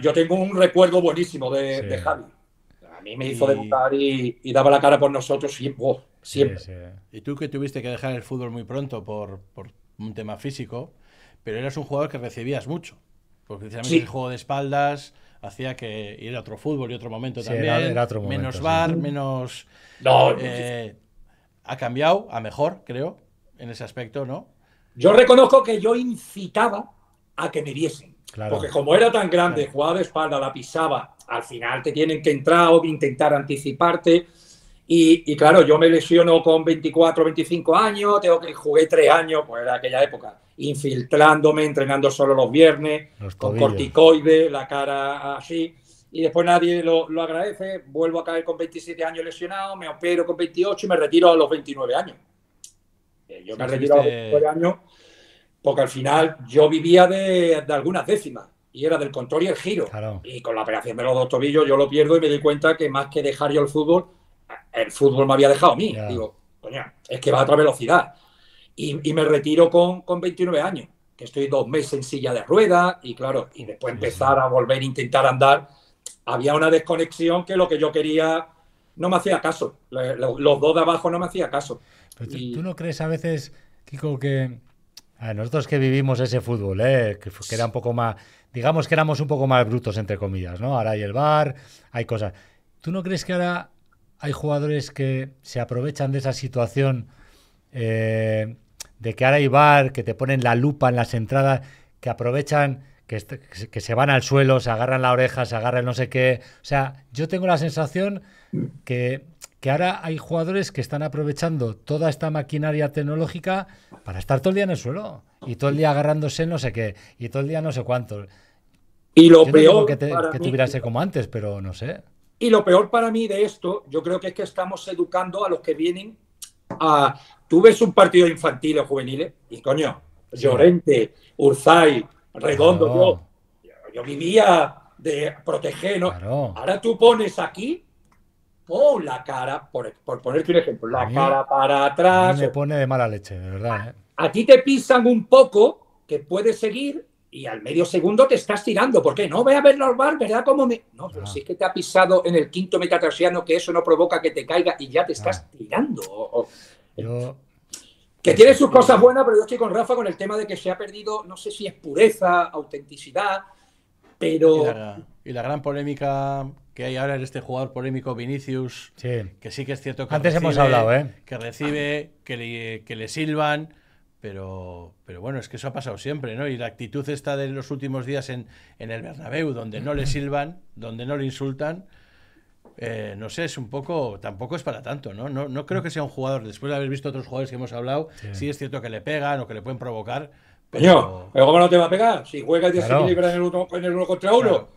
[SPEAKER 3] yo tengo un recuerdo buenísimo de, Javi. A mí me hizo de debutar y, daba la cara por nosotros siempre.
[SPEAKER 2] Y tú que tuviste que dejar el fútbol muy pronto por, un tema físico, pero eras un jugador que recibías mucho. Porque precisamente el juego de espaldas hacía que ir a otro fútbol y otro momento también. menos bar, menos. No, eh, ha cambiado a mejor, creo,
[SPEAKER 3] en ese aspecto, ¿no? Yo reconozco que yo incitaba a que me diesen. Porque como era tan grande, jugaba de espalda, la pisaba, al final te tienen que entrar o intentar anticiparte. Y, claro, yo me lesiono con 24, 25 años, tengo que jugué tres años, pues era aquella época, infiltrándome, entrenando solo los viernes, con corticoide, la cara así. Y después nadie lo, agradece, vuelvo a caer con 27 años lesionado, me opero con 28 y me retiro a los 29 años. Eh, yo me retiro a los 29 años porque al final yo vivía de, algunas décimas y era del control y el giro. Y con la operación de los dos tobillos yo lo pierdo y me doy cuenta que más que dejar yo el fútbol, el fútbol me había dejado a mí. Digo, coña, es que va a otra velocidad. Y, me retiro con, con, 29 años, que estoy dos meses en silla de ruedas y claro, y después empezar a volver a intentar andar. Había una desconexión que lo que yo quería no me hacía caso. Los dos de abajo no me hacía caso. Pero ¿Tú
[SPEAKER 1] no crees a veces, Kiko, que, Ah, nosotros que vivimos ese fútbol, ¿eh? que, era un poco más, digamos que éramos un poco más brutos, entre comillas, ¿no? Ahora hay el bar, hay cosas. ¿Tú no crees que ahora hay jugadores que se aprovechan de esa situación eh, de que ahora hay bar, que te ponen la lupa en las entradas, que aprovechan, que, que, se van al suelo, se agarran la oreja, se agarran no sé qué? O sea, yo tengo la sensación que que ahora hay jugadores que están aprovechando toda esta maquinaria tecnológica para estar todo el día en el suelo y todo el día agarrándose no sé qué y todo el día no sé cuánto. Y lo peor que, como antes, pero no sé.
[SPEAKER 3] Y lo peor para mí de esto, yo creo que es que estamos educando a los que vienen a tú ves un partido infantil o juvenil ¿eh? y coño, Llorente, Urzay, Redondo, yo, yo vivía de proteger, Ahora tú pones aquí la cara, por, por ponerte un ejemplo, la cara para atrás. se
[SPEAKER 1] pone de mala leche, de verdad. ¿eh?
[SPEAKER 3] A, ti te pisan un poco, que puedes seguir, y al medio segundo te estás tirando. ¿Por qué? No voy a ver los bar, ¿verdad? Como No, pero ah. si es que te ha pisado en el quinto metatarsiano, que eso no provoca que te caiga y ya te estás ah. tirando. Que tiene sus cosas buenas, pero yo estoy con Rafa con el tema de que se ha perdido, no sé si es pureza, autenticidad,
[SPEAKER 2] pero... y la gran polémica que hay ahora en este jugador polémico Vinicius, que sí que es cierto que Antes recibe, hemos hablado, ¿eh? que recibe, que le, que le silban, pero, pero bueno, es que eso ha pasado siempre, ¿no? Y la actitud esta de los últimos días en, en el Bernabéu, donde no le silban, donde no le insultan, eh, no sé, es un poco, tampoco es para tanto, ¿no? ¿no? No creo que sea un jugador, después de haber visto otros jugadores que hemos hablado, sí, es cierto que le pegan o que le pueden provocar,
[SPEAKER 3] pero... Coño, no te va a pegar? Si juegas 10 claro. en, el en el uno contra uno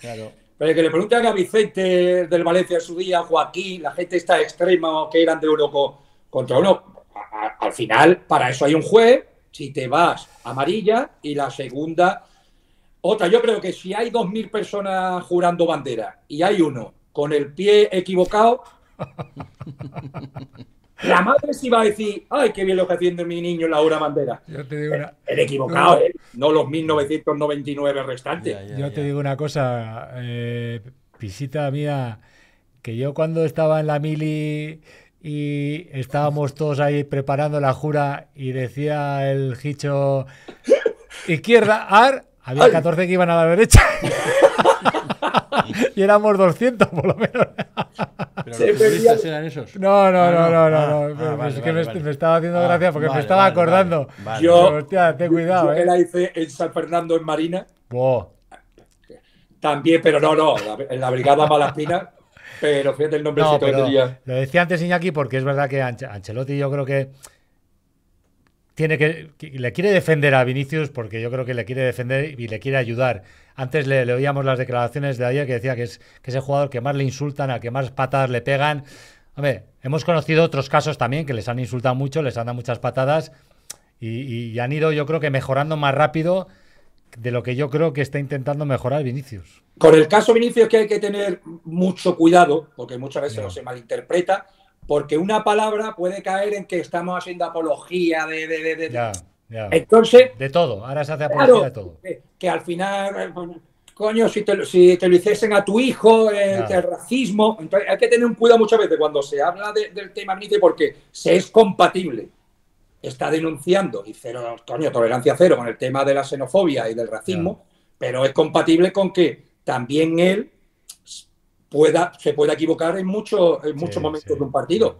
[SPEAKER 3] claro. Pero que le pregunten a vicente del Valencia su día, Joaquín, la gente está extrema o que eran de Europa contra uno. al final, para eso hay un juez, si te vas amarilla y la segunda otra. Yo creo que si hay dos mil personas jurando bandera y hay uno con el pie equivocado, La madre se iba a decir, ay, qué bien lo que haciendo mi niño Laura Bandera. Yo te El, equivocado, no. ¿eh? No los 1999 restantes. yo te digo
[SPEAKER 1] una cosa, eh, visita mía, que yo cuando estaba en la mili y estábamos todos ahí preparando la jura y decía el hicho izquierda, ar, había 14 que iban a la derecha. y éramos 200 por lo menos. Pero los eran esos. Ah, no, no, no, no, ah, no. es que me, estaba haciendo ah, gracia porque me estaba acordando. Yo, Hostia, ten cuidado, yo eh. que la hice
[SPEAKER 3] en San Fernando, en Marina. También, pero no, no. En la, Brigada Malaspina. pero fíjate el nombre no, que tenía.
[SPEAKER 1] Lo decía antes Iñaki porque es verdad que Ancelotti yo creo que tiene que, le quiere defender a Vinicius porque yo creo que le quiere defender y le quiere ayudar. Antes le, oíamos las declaraciones de ayer que decía que es, que el jugador que más le insultan, a que más patadas le pegan. Hombre, hemos conocido otros casos también que les han insultado mucho, les han dado muchas patadas y, y han ido yo creo que mejorando más rápido de lo que yo creo que está intentando mejorar Vinicius.
[SPEAKER 3] Con el caso Vinicius que hay que tener mucho cuidado porque muchas veces no. se malinterpreta porque una palabra puede caer en que estamos haciendo apología de... todo, ahora se hace apología de todo. Que, al final, eh, pues, coño, si te, lo hiciesen a tu hijo, eh, el racismo, entonces hay que tener un cuidado muchas veces cuando se habla del tema porque se es compatible. Está denunciando, y cero, coño, tolerancia cero con el tema de la xenofobia y del racismo, pero es compatible con que también él pueda, se pueda equivocar en, mucho, en muchos momentos de un partido.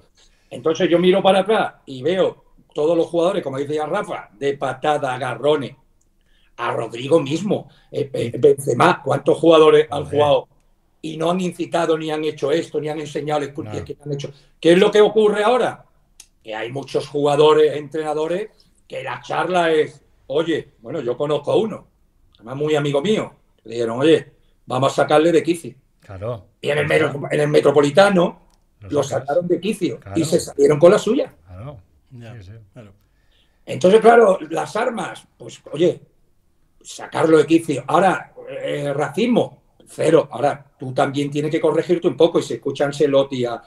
[SPEAKER 3] Entonces yo miro para atrás y veo todos los jugadores, como dice ya Rafa, de patada, agarrones, a Rodrigo mismo, eh, eh, Benzema, cuántos jugadores han jugado y no han incitado ni han hecho esto, ni han enseñado el que han hecho. ¿Qué es lo que ocurre ahora? Que hay muchos jugadores, entrenadores, que la charla es, oye, bueno, yo conozco a uno, además muy amigo mío, le dijeron, oye, vamos a sacarle de quicio Claro. Y en el, metropolitano lo sacaron de quicio y se salieron con la suya.
[SPEAKER 2] Claro.
[SPEAKER 3] Entonces, claro, las armas, pues oye, sacarlo de quicio. Ahora, eh, racismo, cero. Ahora, tú también tienes que corregirte un poco y se escuchan Celotti a,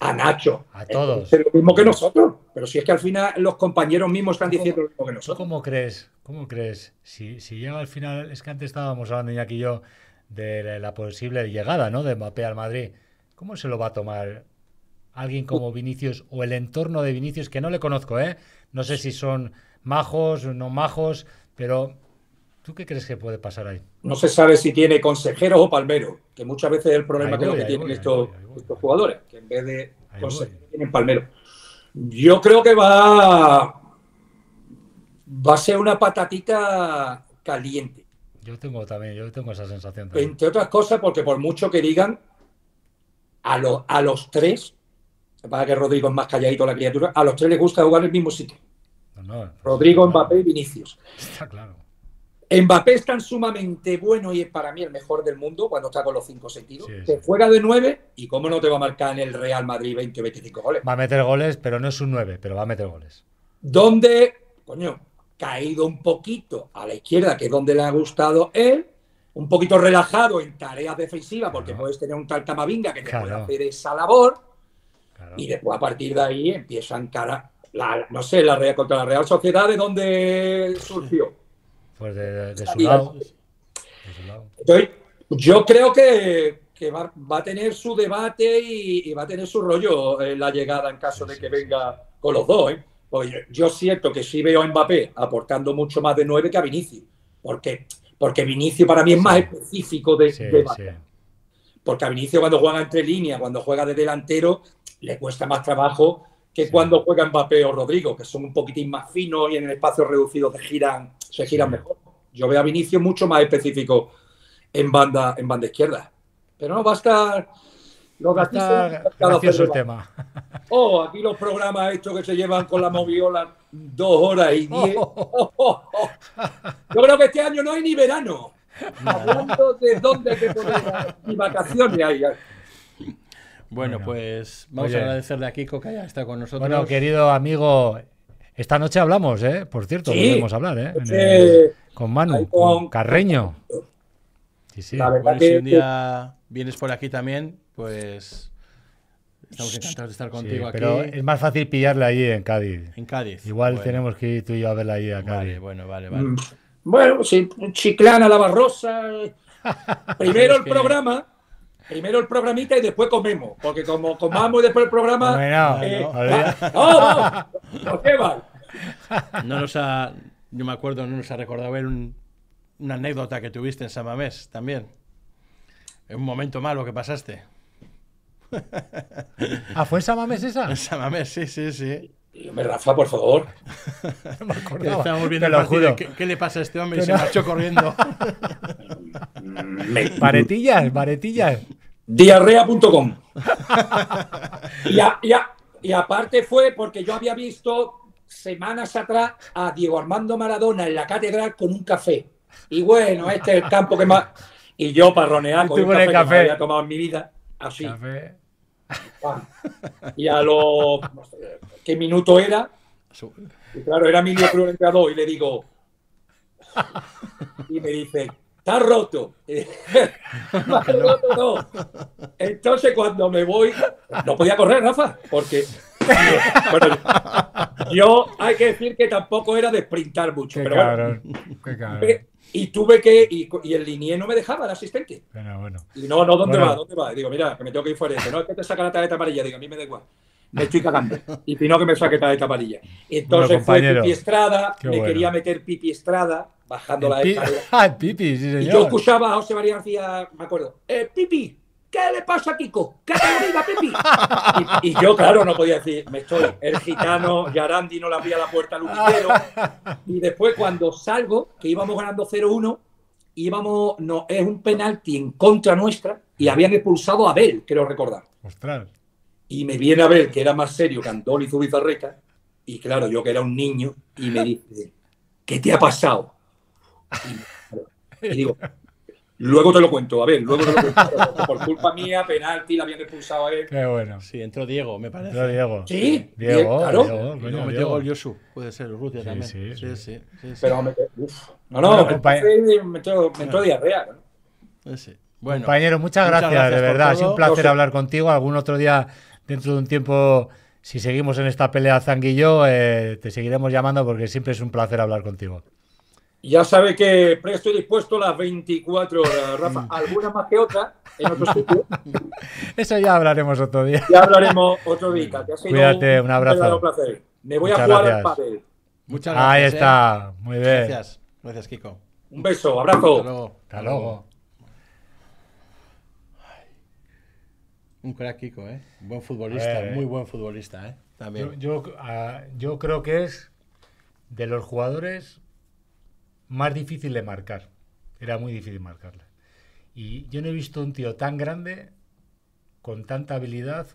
[SPEAKER 3] a Nacho. A todos. Es lo mismo que nosotros. Pero si es que al final los compañeros mismos están diciendo lo mismo que nosotros. ¿Cómo
[SPEAKER 1] crees? ¿Cómo crees? Si, si llega al final, es que antes estábamos hablando ya que yo de la posible llegada ¿no? de Mbappé al Madrid. ¿Cómo se lo va a tomar alguien como Vinicius o el entorno de Vinicius, que no le conozco, ¿eh? No sé si son majos o no majos, pero ¿tú qué crees que puede pasar ahí?
[SPEAKER 3] No se sabe si tiene consejero o palmero, que muchas veces es el problema que, tienen estos, jugadores, que en vez de consejero tienen palmero. Yo creo que va, va a ser una patatita caliente yo tengo
[SPEAKER 1] también, yo tengo esa sensación
[SPEAKER 3] Entre otras cosas, porque por mucho que digan a, a los tres, para que Rodrigo es más calladito la criatura, a los tres les gusta jugar en el mismo sitio. Rodrigo, Mbappé y Vinicius. Está claro. Mbappé es tan sumamente bueno y es para mí el mejor del mundo cuando está con los cinco sentidos Se juega de nueve y cómo no te va a marcar en el Real Madrid 20 o 25 goles.
[SPEAKER 1] Va a meter goles, pero no es un nueve, pero va a meter
[SPEAKER 3] goles. ¿Dónde, coño, caído un poquito a la izquierda, que es donde le ha gustado él, un poquito relajado en tareas defensivas, porque puedes tener un tal que te puede hacer esa labor, y después a partir de ahí empiezan cara, la, no sé, la Real contra la Real Sociedad, ¿de dónde surgió? Pues de, su, lado. yo creo que, va, a tener su debate y, va a tener su rollo en eh, la llegada en caso de que venga con los dos, ¿eh? yo siento que sí veo a Mbappé aportando mucho más de 9 que a Vinicius. porque Porque Vinicius para mí es más específico de, Porque a Vinicius cuando juega entre líneas, cuando juega de delantero, le cuesta más trabajo que cuando juega Mbappé o Rodrigo, que son un poquitín más finos y en el espacio reducido se giran, se giran mejor. Yo veo a Vinicius mucho más específico en banda, en banda izquierda. Pero no, basta lo que Está el tema. Oh, aquí los programas estos que se llevan con la moviola dos horas y diez. Oh. Oh, oh, Yo creo que este año no hay ni verano. Hablando de dónde ni vacaciones hay.
[SPEAKER 2] Bueno, pues vamos a agradecerle a Kiko que haya estado con nosotros. Bueno,
[SPEAKER 1] querido amigo, esta noche hablamos, ¿eh? Por cierto, volvemos podemos hablar, ¿eh? Este, con Manu, con, Carreño. Sí,
[SPEAKER 2] sí. si un día este- vienes por aquí también, pues estamos encantados de estar contigo aquí. Pero es
[SPEAKER 1] más fácil pillarla allí en Cádiz.
[SPEAKER 2] En Cádiz. Igual tenemos que ir tú y yo a verla allí a Cádiz. bueno, vale, vale. Mm.
[SPEAKER 3] Bueno, sí, Chiclana, La Barrosa. Eh. primero el programa. Primero el programita y después comemos. Porque como comamos y después el programa. Eh, no, no, no,
[SPEAKER 2] nos No ha. Yo me acuerdo, no nos ha recordado ver un, una anécdota que tuviste en Samamés también. Un momento malo que pasaste. ¿Ah, fue en Samamés esa? En Samamés, sí, sí, sí. Me Rafa, por favor. No Estamos viendo el ¿Qué, le pasa a este hombre? se marchó corriendo.
[SPEAKER 3] me... Baretillas, Diarrea.com. y, aparte fue porque yo había visto semanas atrás a Diego Armando Maradona en la catedral con un café. Y bueno, este es el campo que más. Y yo parroneando este con un café, que había tomado en mi vida. Así. Café. Y a lo ¿Qué minuto era? Y claro, era Emilio Cruz y le digo... Y me dice, está roto. Entonces cuando me voy, no podía correr, Rafa, porque... yo hay que decir que tampoco era de sprintar mucho. pero y tuve que. Y, el linier no me dejaba, el asistente. Bueno, ah, bueno. Y no, no, ¿dónde va? ¿Dónde va? digo, mira, que me tengo que ir fuera. no, es que te saca la tarjeta amarilla. Digo, a mí me da igual. Me estoy cagando. Y si no, que me saque tarjeta amarilla. Entonces Pipi Estrada, me quería meter Pipi Estrada, bajando la escalera. Ah, Pipi, sí, Y yo escuchaba a José María García, me acuerdo, eh, Pipi, ¿qué le pasa a Kiko? ¿Qué te diga Pipi? Y, y, yo, claro, no podía decir, me estoy, el gitano, Yarandi no le abría la puerta al Y después cuando salgo, que íbamos ganando 0-1, íbamos, no, es un penalti en contra nuestra y habían expulsado a Abel, creo recordar. Ostras. Y me viene Abel, que era más serio que Andoli Zubizarreta, y claro, yo que era un niño, y me dice, ¿qué te ha pasado? y digo, Luego te lo cuento, a ver, luego te lo cuento. Por culpa mía, penalti, la habían expulsado a él. Qué bueno. Sí, entró Diego, me parece. Entró Diego. Sí, Diego, claro. Diego, Diego,
[SPEAKER 2] el puede ser, Rusia sí, también. Sí sí, sí, Pero, me, No, no, me, entró, me diarrea. Bueno, Compañero, muchas, gracias, de verdad. Es un placer hablar
[SPEAKER 1] contigo. Algún otro día, dentro de un tiempo, si seguimos en esta pelea Zanguillo, eh, te seguiremos llamando porque siempre es un placer hablar contigo.
[SPEAKER 3] Ya sabe que estoy y dispuesto las 24 horas, Rafa. Mm. Alguna más que otra en otro sitio.
[SPEAKER 1] Eso ya hablaremos otro día.
[SPEAKER 3] Ya hablaremos otro día. Cuídate, un, abrazo. placer. Me voy a
[SPEAKER 1] jugar al papel. Muchas gracias. Ahí eh. está. Muy bien. Gracias.
[SPEAKER 2] Gracias, Kiko. Un beso, abrazo. Hasta luego. Hasta luego. Un crack, Kiko, ¿eh? buen futbolista, eh. muy buen futbolista, ¿eh? También.
[SPEAKER 1] Yo, yo ah, creo que es de los jugadores más difícil de marcar. Era muy difícil marcarla. Y yo no he visto un tío tan grande, con tanta habilidad,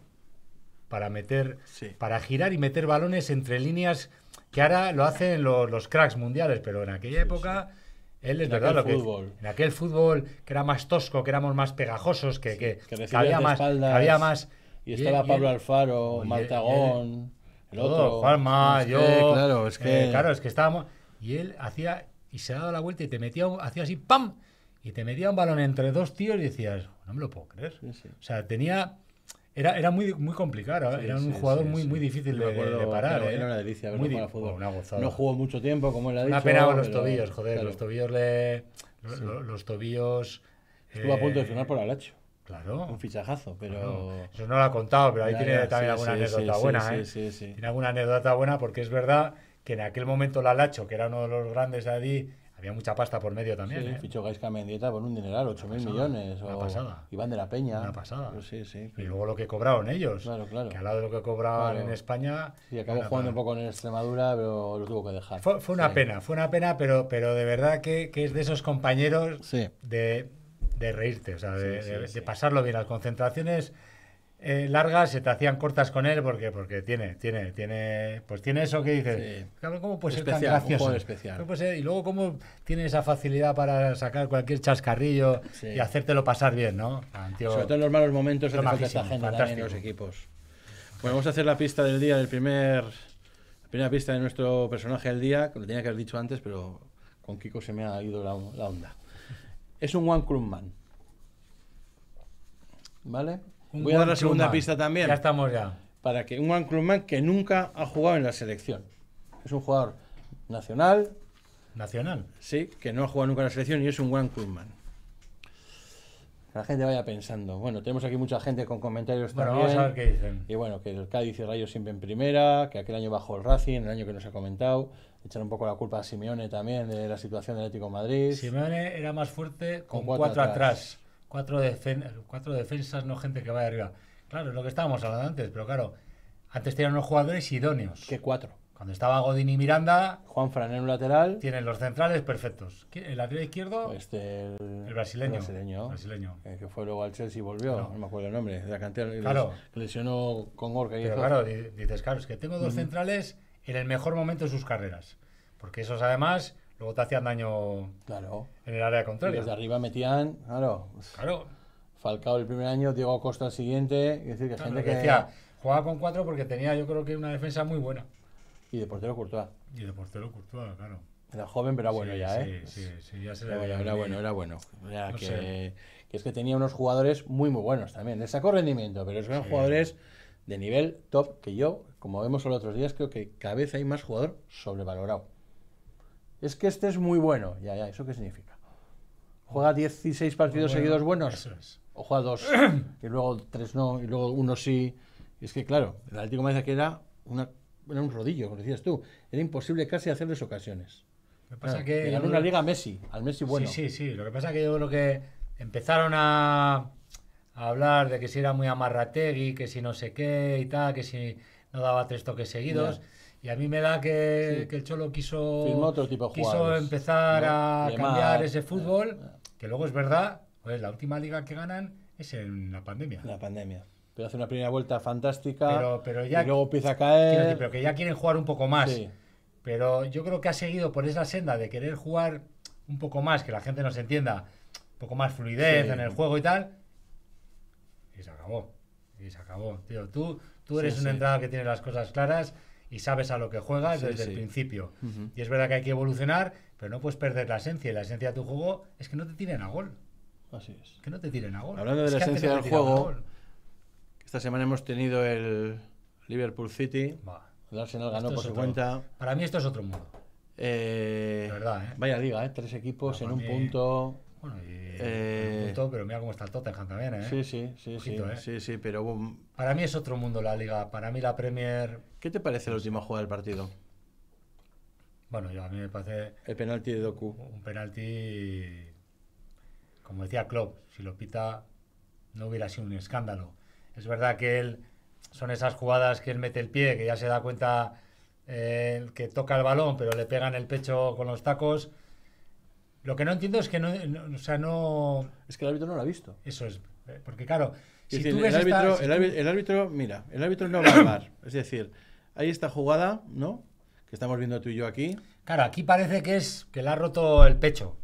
[SPEAKER 1] para meter, para girar y meter balones entre líneas que ahora lo hacen los, cracks mundiales, pero en aquella época él es en verdad fútbol. en aquel fútbol que era más tosco, que éramos más pegajosos, que, que, había, más, había más, y estaba Pablo Alfaro, maltagón Martagón, el, oh, Juanma, yo, claro, es eh, que claro, es que estábamos y él hacía y se ha dado la vuelta y te metía, hacía así, ¡pam! Y te metía un balón entre dos tíos y decías, no me lo puedo
[SPEAKER 2] creer. O
[SPEAKER 1] sea, tenía... Era, era muy, muy complicado, era un jugador muy, muy difícil de, parar. Era, ¿eh? una delicia muy fútbol. no jugó mucho tiempo, como él ha dicho. Una los tobillos, joder, los tobillos le...
[SPEAKER 2] Los, tobillos... Estuvo a punto de sonar eh, por Alacho. Claro. Un fichajazo, pero. eso no lo ha contado, pero ahí tiene también alguna anécdota sí, buena, ¿eh?
[SPEAKER 1] Tiene alguna anécdota buena porque es verdad que en aquel momento la Lacho, que era uno de los grandes de allí, había mucha pasta por medio también. Sí, ¿eh?
[SPEAKER 2] fichó Gaisca Mendieta por un dineral, 8 mil millones. Una pasada. Iván de la Peña. Una pasada. Y luego lo que cobraron ellos. Claro, claro. Que al lado de lo que cobraban en España. Y acabó jugando un poco en Extremadura, pero lo tuvo que dejar. Fue, una pena,
[SPEAKER 1] fue una pena, pero, pero de verdad que, es de esos compañeros de, reírte, o sea, de, de pasarlo bien. Las concentraciones eh, largas se te hacían cortas con él porque porque tiene tiene tiene pues tiene eso que dices cómo puede especial, ser tan gracioso especial. y luego cómo tiene esa facilidad para sacar cualquier chascarrillo y hacértelo pasar bien no sobre todo en los malos
[SPEAKER 2] momentos de los equipos bueno vamos a hacer la pista del día del primer la primera pista de nuestro personaje del día que lo tenía que haber dicho antes pero con Kiko se me ha ido la, onda es un one Crumb man vale Voy a dar la segunda pista también. Ya estamos ya. Para que un Juan Clubman que nunca ha jugado en la selección. Es un jugador nacional. ¿Nacional? Sí, que no ha jugado nunca en la selección y es un Juan Clubman. La gente vaya pensando. Bueno, tenemos aquí mucha gente con comentarios también. Y bueno, que el Cádiz y Rayo siempre en primera, que aquel año bajó el Racing, el año que nos ha comentado. Echar un poco la culpa a Simeone también de la situación del Atlético de Madrid. Simeone era más fuerte con, cuatro, atrás
[SPEAKER 1] cuatro, cuatro defensas, no gente que vaya arriba. Claro, es lo que estábamos hablando antes, pero claro, antes tenían unos jugadores idóneos. ¿Qué cuatro? Cuando estaba godini Miranda. Juan Fran en un lateral. Tienen los centrales perfectos.
[SPEAKER 2] ¿El lateral izquierdo? Pues este, el, brasileño. El brasileño. Eh, que fue luego al Chelsea y volvió. No. me acuerdo el nombre. la Claro. Lesionó con Gorka y Pero claro, dices, claro,
[SPEAKER 1] es que tengo dos centrales en el mejor momento de sus carreras. Porque esos además luego te hacían daño claro.
[SPEAKER 2] en el área contraria. desde arriba metían, claro. Pues, claro. Falcao el primer año, Diego costa el siguiente. Es decir, que gente que. Decía,
[SPEAKER 1] jugaba con cuatro porque tenía, yo creo que una defensa muy buena.
[SPEAKER 2] Y de portero Courtois. Y de portero Courtois, claro. Era joven, pero era bueno ya, ¿eh? Sí, sí, sí, ya se le era, era bueno, era bueno. Era que, es que tenía unos jugadores muy, muy buenos también. Le sacó rendimiento, pero eran jugadores de nivel top que yo, como vemos los otros días, creo que cada vez hay más jugador sobrevalorado. Es que este es muy bueno. Ya, ya, ¿eso qué significa? ¿Juega 16 partidos seguidos buenos? O juega dos, y luego tres no, y luego uno sí. es que, claro, el Atlético me decía que era, un rodillo, como decías tú. Era imposible casi hacerles ocasiones. Me pasa que. En una liga Messi, al Messi bueno. Sí, sí,
[SPEAKER 1] sí. Lo que pasa que yo lo que empezaron a, hablar de que si era muy amarrategui, que si no sé qué y tal, que si no daba tres toques seguidos. Y a mí me da que, que el Cholo quiso, quiso empezar a cambiar ese eh, fútbol, eh. que luego es verdad, pues, la última liga que ganan es en la pandemia. La pandemia.
[SPEAKER 2] Pero hace una primera vuelta fantástica pero, ya, y luego empieza a caer. pero que ya quieren jugar un poco más.
[SPEAKER 1] Pero yo creo que ha seguido por esa senda de querer jugar un poco más, que la gente nos entienda, un poco más fluidez en el juego y tal. Y se acabó. Y se acabó. Tío, tú, tú eres un entrenador que tiene las cosas claras y sabes a lo que juegas desde el principio. Y es verdad que hay que evolucionar, pero no puedes perder la esencia. Y la esencia de tu juego es que no te tiren a gol. Así es. Que no te tiren a gol. Hablando de la esencia del juego,
[SPEAKER 2] esta semana hemos tenido el Liverpool City. Va. El Arsenal ganó por su cuenta. Para mí esto es otro mundo. Eh, verdad, ¿eh? Vaya liga, ¿eh? Tres equipos en un punto. Bueno, y eh, pero mira cómo está el Tottenham también, ¿eh? Sí, sí, sí, sí, ¿eh? sí, pero...
[SPEAKER 1] para mí es otro mundo la Liga, para mí la
[SPEAKER 2] Premier... ¿Qué te parece la última jugada del partido? Bueno, yo, a mí me parece... El penalti de Doku. Un penalti,
[SPEAKER 1] como decía Klopp, si lo pita no hubiera sido un escándalo. Es verdad que él... Son esas jugadas que él mete el pie, que ya se da cuenta eh, que toca el balón, pero le pegan el pecho con los tacos lo que no entiendo es que no, sea, no... Es que el árbitro no lo ha visto. Eso es, eh, porque claro, si tú el, árbitro,
[SPEAKER 2] mira, el árbitro no va a armar. Es decir, hay esta jugada, ¿no? Que estamos viendo tú y yo aquí. Claro, aquí
[SPEAKER 1] parece que es que le ha roto el pecho.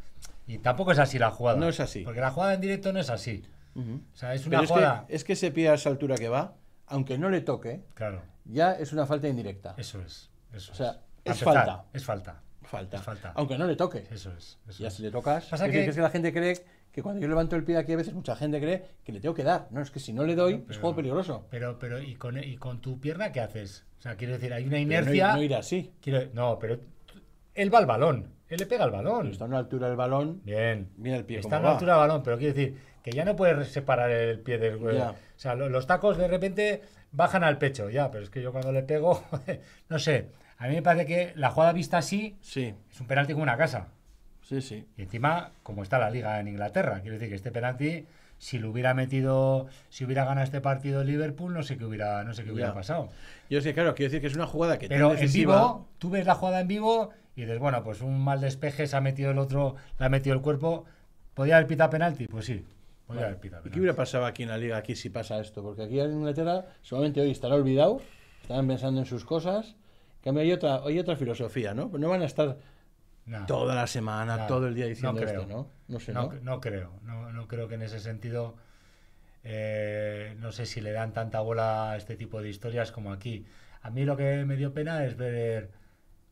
[SPEAKER 1] Y tampoco es así la jugada. No es así. Porque la jugada en directo no es así. O sea, es una jugada...
[SPEAKER 2] Es que, se que a esa altura que va, aunque no le toque, claro. ya es una falta indirecta. Eso es. Eso o sea, es, es falta. Es falta. Falta. Aunque no le toque. Eso es. ya si le tocas. que, la gente cree que cuando yo levanto el pie aquí, a veces mucha gente cree que le tengo que dar. No, es que si no le doy, es juego peligroso.
[SPEAKER 1] Pero, pero, ¿y con, tu pierna qué haces? O sea, quiero decir, hay una inercia. no, ir así. no, pero él va al balón. Él le pega al balón. Está a una altura del balón. Bien.
[SPEAKER 2] Mira el pie. Está a una altura
[SPEAKER 1] del balón, pero quiero decir que ya no puedes separar el pie del. Ya. O sea, los tacos de repente bajan al pecho, ya, pero es que yo cuando le pego, no sé, a mí me parece que la jugada vista así sí. es un penalti como una casa. Sí, sí. Y encima, como está la liga en Inglaterra, quiero decir que este penalti, si lo hubiera metido, si hubiera ganado este partido Liverpool, no sé qué hubiera, no sé qué hubiera pasado.
[SPEAKER 2] Yo sí claro, quiero decir que es una jugada que... Pero en vivo,
[SPEAKER 1] tú ves la jugada en vivo y dices, bueno, pues un mal despeje se ha metido el otro, le ha metido el cuerpo. ¿podría haber pitado penalti? Pues sí
[SPEAKER 2] qué hubiera pasado aquí en la liga aquí si pasa esto? Porque aquí en Inglaterra solamente hoy estará olvidado, Están pensando en sus cosas. Que hay otra, hay otra filosofía, ¿no? Pues no van a estar toda la semana, todo el día diciendo esto, ¿no?
[SPEAKER 1] No creo. No, creo que en ese sentido... Eh, no sé si le dan tanta bola a este tipo de historias como aquí. A mí lo que me dio pena es ver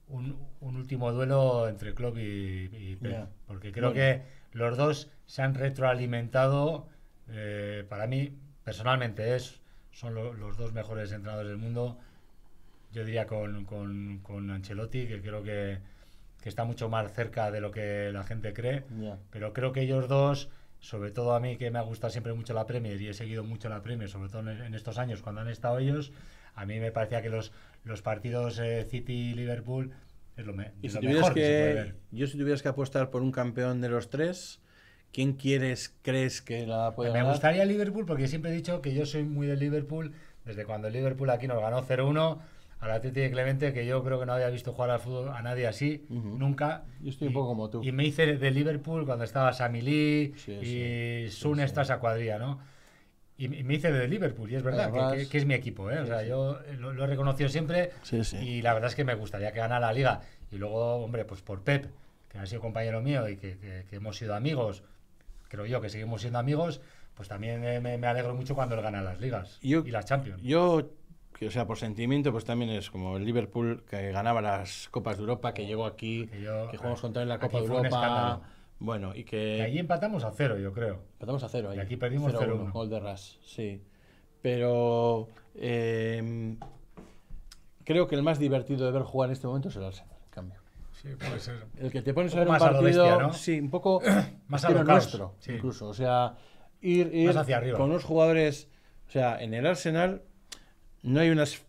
[SPEAKER 1] un, último duelo entre Klopp y, porque creo que los dos se han retroalimentado. Eh, para mí, personalmente, es, son los dos mejores entrenadores del mundo. Yo diría con, con, Ancelotti, que creo que, está mucho más cerca de lo que la gente cree. Pero creo que ellos dos, sobre todo a mí que me ha gustado siempre mucho la Premier y he seguido mucho la Premier, sobre todo en, estos años cuando han estado ellos, a mí me parecía que los, los partidos eh, City-Liverpool
[SPEAKER 2] que, Yo si tuvieras que apostar por un campeón de los tres, ¿quién quieres, crees que la puede Me gustaría
[SPEAKER 1] Liverpool porque siempre he dicho que yo soy muy de Liverpool. Desde cuando el Liverpool aquí nos ganó 0-1 a la Titi de Clemente, que yo creo que no había visto jugar al fútbol a nadie así, nunca. Yo estoy un poco como tú. Y me hice de Liverpool cuando estaba Samilí sí, y Sun estás a cuadría, ¿no? Y me hice de Liverpool, y es verdad, que, es mi equipo. ¿eh? O sea, yo lo, he reconocido siempre y la verdad es que me gustaría que ganara la liga. Y luego, hombre, pues por Pep, que ha sido compañero mío y que, hemos sido amigos, creo yo que seguimos siendo amigos, pues también me, alegro mucho cuando él gana las ligas
[SPEAKER 2] y las Champions. Yo, o sea, por sentimiento, pues también es como el Liverpool que ganaba las Copas de Europa, que oh, llegó aquí, que, jugamos contra en la Copa de Europa bueno, y que... Y ahí empatamos a cero, yo creo. Empatamos a cero ahí. Y aquí perdimos 0-1. Gol de Ras, sí. Pero em, creo que el más divertido de ver jugar en este momento es el Arsenal, en cambio.
[SPEAKER 1] Sí, puede ser. El que te pones a ver un, partido... Sí, un poco más a nuestro, incluso. O sea,
[SPEAKER 2] ir, con unos jugadores... O sea, en el Arsenal no hay unas...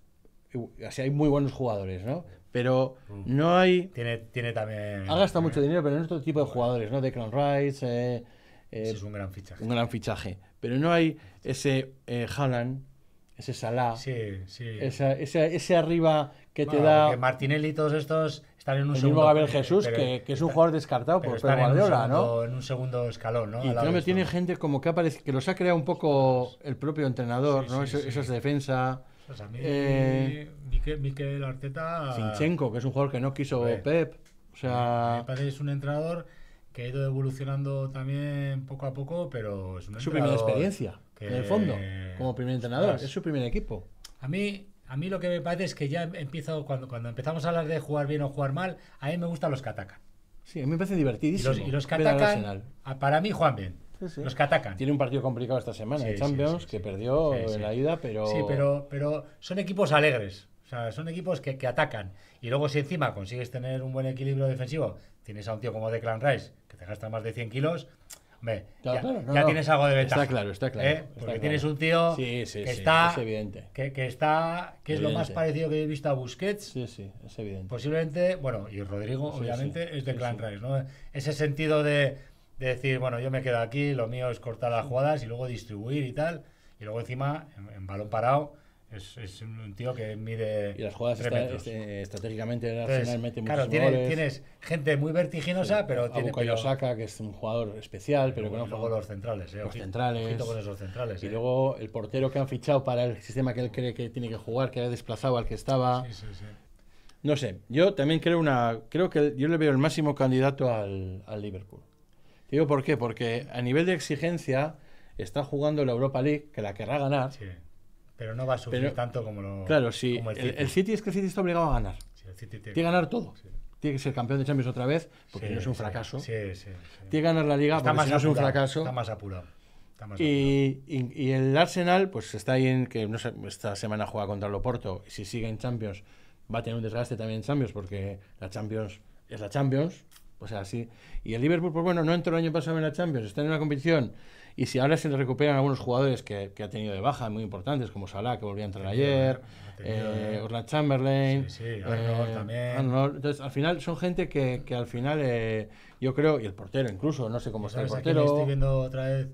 [SPEAKER 2] O sea, hay muy buenos jugadores, ¿no? Pero mm. no hay. Tiene, tiene también. Ha gastado mucho dinero, pero en otro tipo de jugadores, ¿no? De Crown Rice. Eh, eh, es un gran fichaje. Un gran fichaje. Pero no hay ese eh, Haaland, ese Salah. Sí, sí. Esa, ese, ese arriba que te da. Que Martinelli y todos estos están en un el segundo. Mismo Gabriel Jesús, que, es un jugador descartado por Guardiola, ¿no?
[SPEAKER 1] En un segundo escalón, ¿no? Y
[SPEAKER 2] tiene gente como que, aparece, que los ha creado un poco el propio entrenador, ¿no? eso es defensa. O a mí eh,
[SPEAKER 1] Miquel, Arteta... Sinchenko,
[SPEAKER 2] que es un jugador que no quiso Pep. O sea... Me parece es un entrenador que ha ido evolucionando
[SPEAKER 1] también poco a poco, pero es Su primera experiencia, en el fondo, como primer entrenador. es su
[SPEAKER 2] primer equipo.
[SPEAKER 1] A mí, a mí lo que me parece es que ya empiezo, cuando, cuando empezamos a hablar de jugar bien o jugar mal, a mí me gustan los que atacan.
[SPEAKER 2] Sí, a mí me parece divertidísimo. Y los, que atacan, para mí juegan bien. Los que atacan. Tiene un partido complicado esta semana, el Champions, que perdió en la ida, pero. Sí, pero,
[SPEAKER 1] pero son equipos alegres. O sea, son equipos que, que, atacan. Y luego, si encima consigues tener un buen equilibrio defensivo, tienes a un tío como Declan Rice, que te gasta más de 100 kilos. Hombre, ya, tienes algo de ventaja. Está claro, está claro. ¿eh? Porque tienes un tío que está. Que, está. que es lo más parecido que he visto a Busquets. Sí, sí, es evidente. Posiblemente, bueno, y Rodrigo, obviamente, es de Clan Rice, Ese sentido de decir, bueno, yo me quedo aquí, lo mío es cortar las jugadas y luego distribuir y tal. Y luego encima, en,
[SPEAKER 2] balón parado,
[SPEAKER 1] es, un tío que mide. Y las jugadas
[SPEAKER 2] eh, estratégicamente, claro, tienes
[SPEAKER 1] gente muy vertiginosa, pero tiene. Pero, Osaka,
[SPEAKER 2] que es un jugador especial, pero que no. los centrales, eh, los centrales. con esos centrales. Y eh. luego el portero que han fichado para el sistema que él cree que tiene que jugar, que ha desplazado al que estaba. Sí, sí, sí. No sé, yo también creo una. Creo que yo le veo el máximo candidato al, al Liverpool por qué, porque a nivel de exigencia está jugando la Europa League, que la querrá ganar.
[SPEAKER 1] pero no va a sufrir tanto como lo. Claro, el, City. El,
[SPEAKER 2] City. es que el City está obligado a ganar. tiene que ganar todo. Tiene que ser campeón de Champions otra vez, porque no es un fracaso. Tiene que ganar la Liga, porque no es un fracaso.
[SPEAKER 1] Está más apurado.
[SPEAKER 2] y, el Arsenal, pues está ahí en que esta semana juega contra el y Si sigue en Champions, va a tener un desgaste también en Champions, porque la Champions es la Champions. O sea, sí. Y el Liverpool, pues bueno, no entró el año pasado en la Champions, está en una competición. Y si ahora se le recuperan algunos jugadores que, que ha tenido de baja, muy importantes, como Salah, que volvió a entrar ayer, eh, Orlando Chamberlain, sí, sí, eh, también. Entonces, al final son gente que, que al final, eh, yo creo, y el portero incluso, no sé cómo está el portero. viendo otra vez.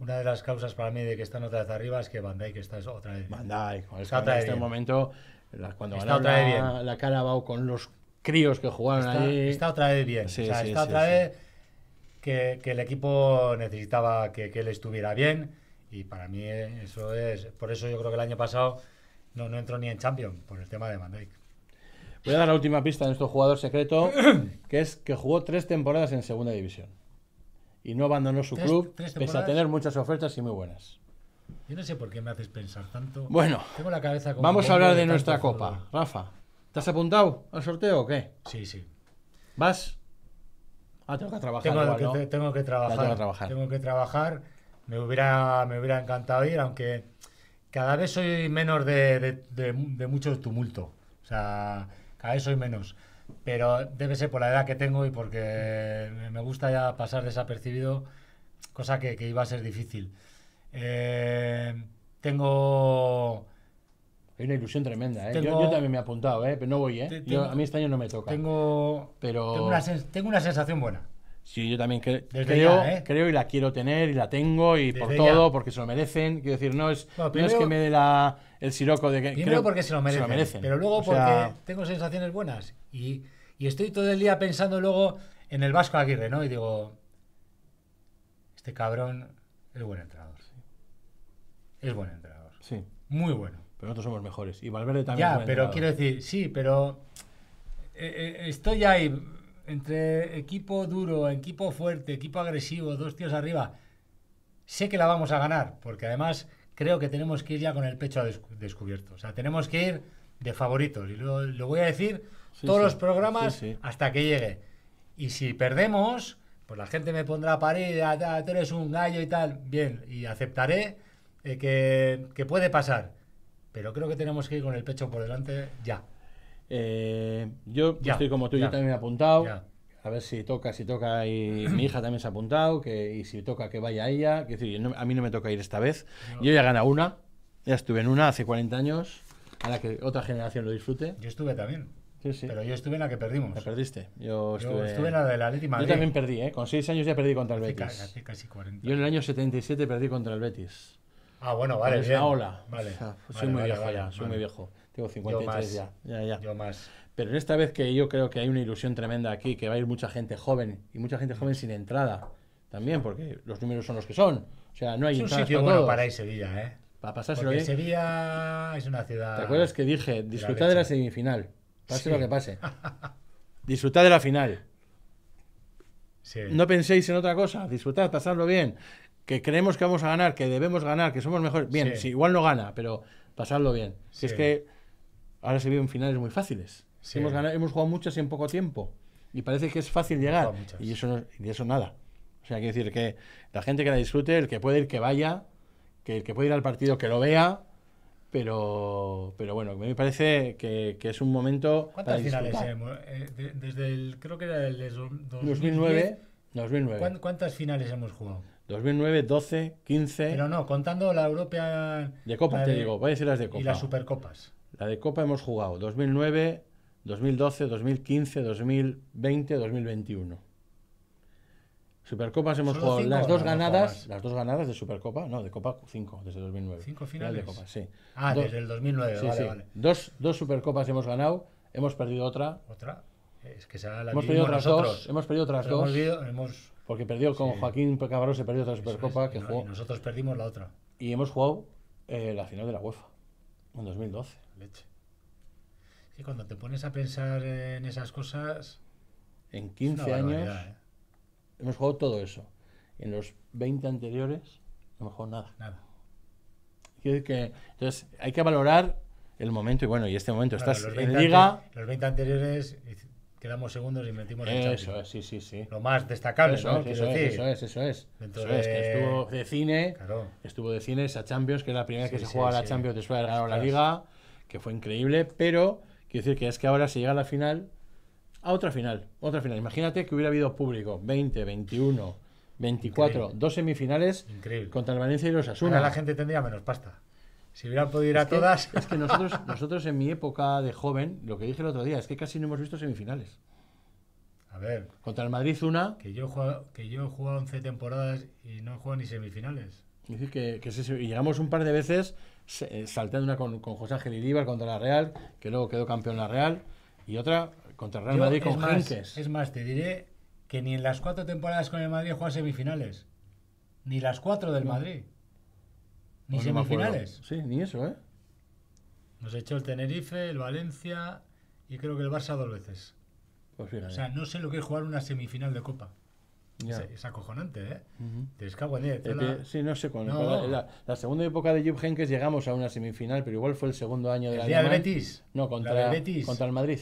[SPEAKER 1] Una de las causas para mí de que están otra vez arriba es que Van Dijk está
[SPEAKER 2] otra vez. Van Dijk, en este momento, cuando está la cara con los críos que jugaron está, Está otra vez bien. está otra vez que, el
[SPEAKER 1] equipo necesitaba que, él estuviera bien. Y para mí eso es. Por eso yo creo que el año pasado no, no entró ni en Champions, por el tema de Mandrake.
[SPEAKER 2] Voy a dar la última pista de nuestro jugador secreto, que es que jugó tres temporadas en Segunda División. Y no abandonó su club, pese a tener muchas ofertas y muy buenas.
[SPEAKER 1] Yo no sé por qué me haces pensar tanto. Bueno, vamos a
[SPEAKER 2] hablar de nuestra copa. Rafa, ¿Te has apuntado al sorteo o qué? Sí, sí. ¿Vas? Ah, tengo que trabajar. Tengo, que, trabajar. Tengo
[SPEAKER 1] que trabajar. Me hubiera, me hubiera encantado ir, aunque cada vez soy menos de, de, mucho tumulto. O sea, cada vez soy menos. Pero debe ser por la edad que tengo y porque me gusta ya pasar desapercibido, cosa que, iba a ser difícil. Eh, tengo
[SPEAKER 2] hay una ilusión tremenda, ¿eh? yo, también me he apuntado, ¿eh? Pero no voy, ¿eh? a mí este año no me toca. Tengo, pero... tengo, una, sensación buena. Sí, yo también creo, ¿eh? creo y la quiero tener y la tengo y por todo, porque se lo merecen. Quiero decir, no es, es que me dé la, el siroco de que. creo, porque se lo, merecen, Pero luego porque
[SPEAKER 1] tengo sensaciones buenas. Y, estoy todo el día pensando luego en el Vasco Aguirre, ¿no? Y digo, este cabrón es buen entrenador.
[SPEAKER 2] Es buen entrenador. Sí. Muy bueno nosotros somos mejores. Y Valverde también. Ya, pero quiero
[SPEAKER 1] decir, sí, pero eh, eh, estoy ahí entre equipo duro, equipo fuerte, equipo agresivo, dos tíos arriba. Sé que la vamos a ganar, porque además creo que tenemos que ir ya con el pecho descubierto. O sea, tenemos que ir de favoritos. Y lo, voy a decir todos los programas hasta que llegue. Y si perdemos, pues la gente me pondrá a pared, tú eres un gallo y tal. Bien, y aceptaré eh, que, que puede pasar pero creo que tenemos que ir con el pecho por delante
[SPEAKER 2] ya. Eh, yo estoy como tú, yo también he apuntado. A ver si toca, si toca, y mi hija también se ha apuntado, que, y si toca que vaya ella. Que, decir, a mí no me toca ir esta vez. Yo ya gana una, ya estuve en una hace 40 años, a la que otra generación lo disfrute. Yo estuve también. Pero yo estuve en la que perdimos. La perdiste. Yo, estuve... en la de la Leti Madrid. Yo también perdí, ¿eh? Con 6 años ya perdí contra el Betis. casi Yo en el año 77 perdí contra el Betis. Ah, bueno, vale. Es una Vale, soy muy viejo ya, soy muy viejo. Tengo 53 ya, ya, ya. Yo más. Pero esta vez que yo creo que hay una ilusión tremenda aquí, que va a ir mucha gente joven y mucha gente joven sin entrada también, porque los números son los que son. O sea, no hay es un sitio para bueno para
[SPEAKER 1] Sevilla, ¿eh? Para pasárselo porque bien. Sevilla es una ciudad. ¿Te acuerdas que dije disfrutad de
[SPEAKER 2] la semifinal, pase lo que pase, Disfrutad de la final? Sí. No penséis en otra cosa, disfrutad, pasadlo bien que creemos que vamos a ganar, que debemos ganar, que somos mejores. Bien, sí, igual no gana, pero pasarlo bien. es que ahora se viven finales muy fáciles. Hemos, jugado muchas en poco tiempo. Y parece que es fácil llegar. Y eso, y eso nada. O sea, quiero decir que la gente que la disfrute, el que puede ir, que vaya, que el que puede ir al partido, que lo vea. Pero, pero bueno, me parece que, es un momento. ¿Cuántas finales? hemos?
[SPEAKER 1] Eh, desde el, creo que era el 2009. 2009. ¿Cuántas finales hemos jugado?
[SPEAKER 2] 2009, 12, 15. Pero
[SPEAKER 1] no, contando la Europa... De Copa, te digo, voy a decir las de Copa. Y las
[SPEAKER 2] Supercopas. La de Copa hemos jugado 2009, 2012, 2015, 2020, 2021. Supercopas hemos jugado las dos ganadas, las dos ganadas de Supercopa, no, de Copa 5 desde 2009. Cinco finales de Copa, sí. Ah, desde el 2009, sí, vale, sí. vale. Dos, Supercopas hemos ganado, hemos perdido otra.
[SPEAKER 1] Otra. Es que se la hemos perdido otras dos, hemos perdido otras dos. Hemos, hemos
[SPEAKER 2] porque perdió con Joaquín Cabrón, se perdió otra Supercopa que jugó. nosotros perdimos la otra. Y hemos jugado eh, la final de la UEFA en 2012. Leche.
[SPEAKER 1] Sí, cuando te pones a pensar en esas cosas.
[SPEAKER 2] En 15 años ¿eh? hemos jugado todo eso. En los 20 anteriores no hemos jugado nada. Nada. que, entonces, hay que valorar el momento y bueno, y este momento estás en liga.
[SPEAKER 1] Los 20 anteriores quedamos segundos y metimos el Eso es, sí, sí, Lo más destacable, eso ¿no? Es, eso, Es, eso, es, estuvo
[SPEAKER 2] de cine, estuvo de cine esa Champions, que es la primera que se jugaba juega la Champions después de haber ganado la Liga, que fue increíble, pero quiero decir que es que ahora se llega a la final, a otra final, otra final. Imagínate que hubiera habido público, 20, 21, 24, dos semifinales contra el Valencia y los Asuna. Ahora la
[SPEAKER 1] gente tendría menos pasta. Si hubiera podido ir a todas. Es
[SPEAKER 2] que nosotros, nosotros en mi época de joven, lo que dije el otro día, es que casi no hemos visto semifinales. A ver. Contra el Madrid una. Que yo,
[SPEAKER 1] he jugado 11 temporadas y no he jugado ni semifinales.
[SPEAKER 2] Es decir, que, que y llegamos un par de veces eh, saltando una con, José Ángel Iríbar contra la Real, que luego quedó campeón la Real, y otra contra el Real Madrid con Jenkins.
[SPEAKER 1] Es más, te diré que ni en las cuatro temporadas con el Madrid jugado semifinales. Ni las cuatro del Madrid. ¿Ni pues semifinales?
[SPEAKER 2] sí, ni eso, ¿eh?
[SPEAKER 1] Nos hecho el Tenerife, el Valencia y creo que el Barça dos veces. Pues fíjate o sea, no sé lo que es jugar una semifinal de Copa. Es, acojonante, ¿eh? te en la... Sí, no sé. Con, la,
[SPEAKER 2] segunda época de Jupp Heynckes llegamos a una semifinal, pero igual fue el segundo año de la. ¿El Betis? No, contra el Madrid.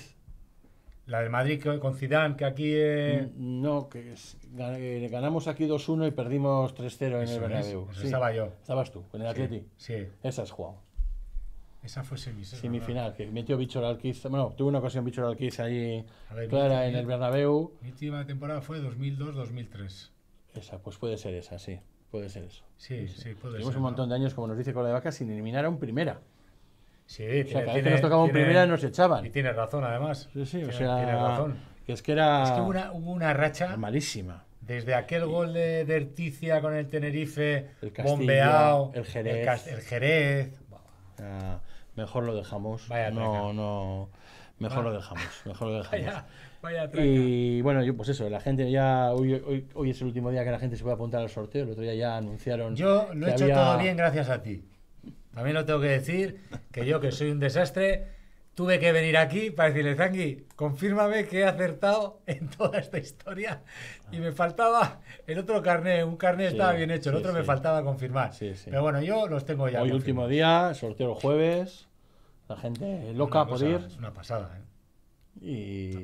[SPEAKER 2] La del Madrid con Zidane, que aquí... Eh... Mm, no, que eh, ganamos aquí 2-1 y perdimos 3-0 en el Bernabéu. Estaba yo. Estabas tú, con el Atleti. Sí. Esa es Juan. Esa fue semifinal. Semifinal, que metió Bichor Alquiz. Bueno, tuve una ocasión Bichor Alquiz ahí, clara, en el eh, Bernabéu. Mi última temporada fue 2002-2003. Esa, pues puede ser esa, sí. Puede ser eso. Sí, sí, puede ser. Tuvimos un montón de años, como nos dice Cola de Vaca, sin eliminar a un primera. Sí, tiene, que nos tocaban tiene, primera nos echaban.
[SPEAKER 1] Y tienes razón, además. Sí, sí, o razón.
[SPEAKER 2] es que era. hubo una, racha. Malísima.
[SPEAKER 1] Desde aquel gol de, de con el Tenerife, bombeado, el Jerez. El, Jerez.
[SPEAKER 2] Ah, mejor lo dejamos. Vaya no, no. Mejor lo dejamos. Mejor lo dejamos. Vaya. y bueno, yo, pues eso, la gente ya. Hoy, es el último día que la gente se puede apuntar al sorteo. El otro día ya anunciaron. Yo lo he hecho todo bien gracias a ti. También lo tengo que
[SPEAKER 1] decir, que yo que soy un desastre, tuve que venir aquí para decirle, Zangi, confírmame que he acertado en toda esta historia. Y me faltaba el otro carné, un carné estaba bien hecho, el otro me faltaba confirmar.
[SPEAKER 2] Pero bueno, yo los tengo ya. Hoy último día, sorteo el jueves, la gente loca por ir. Es una pasada, ¿eh? Y...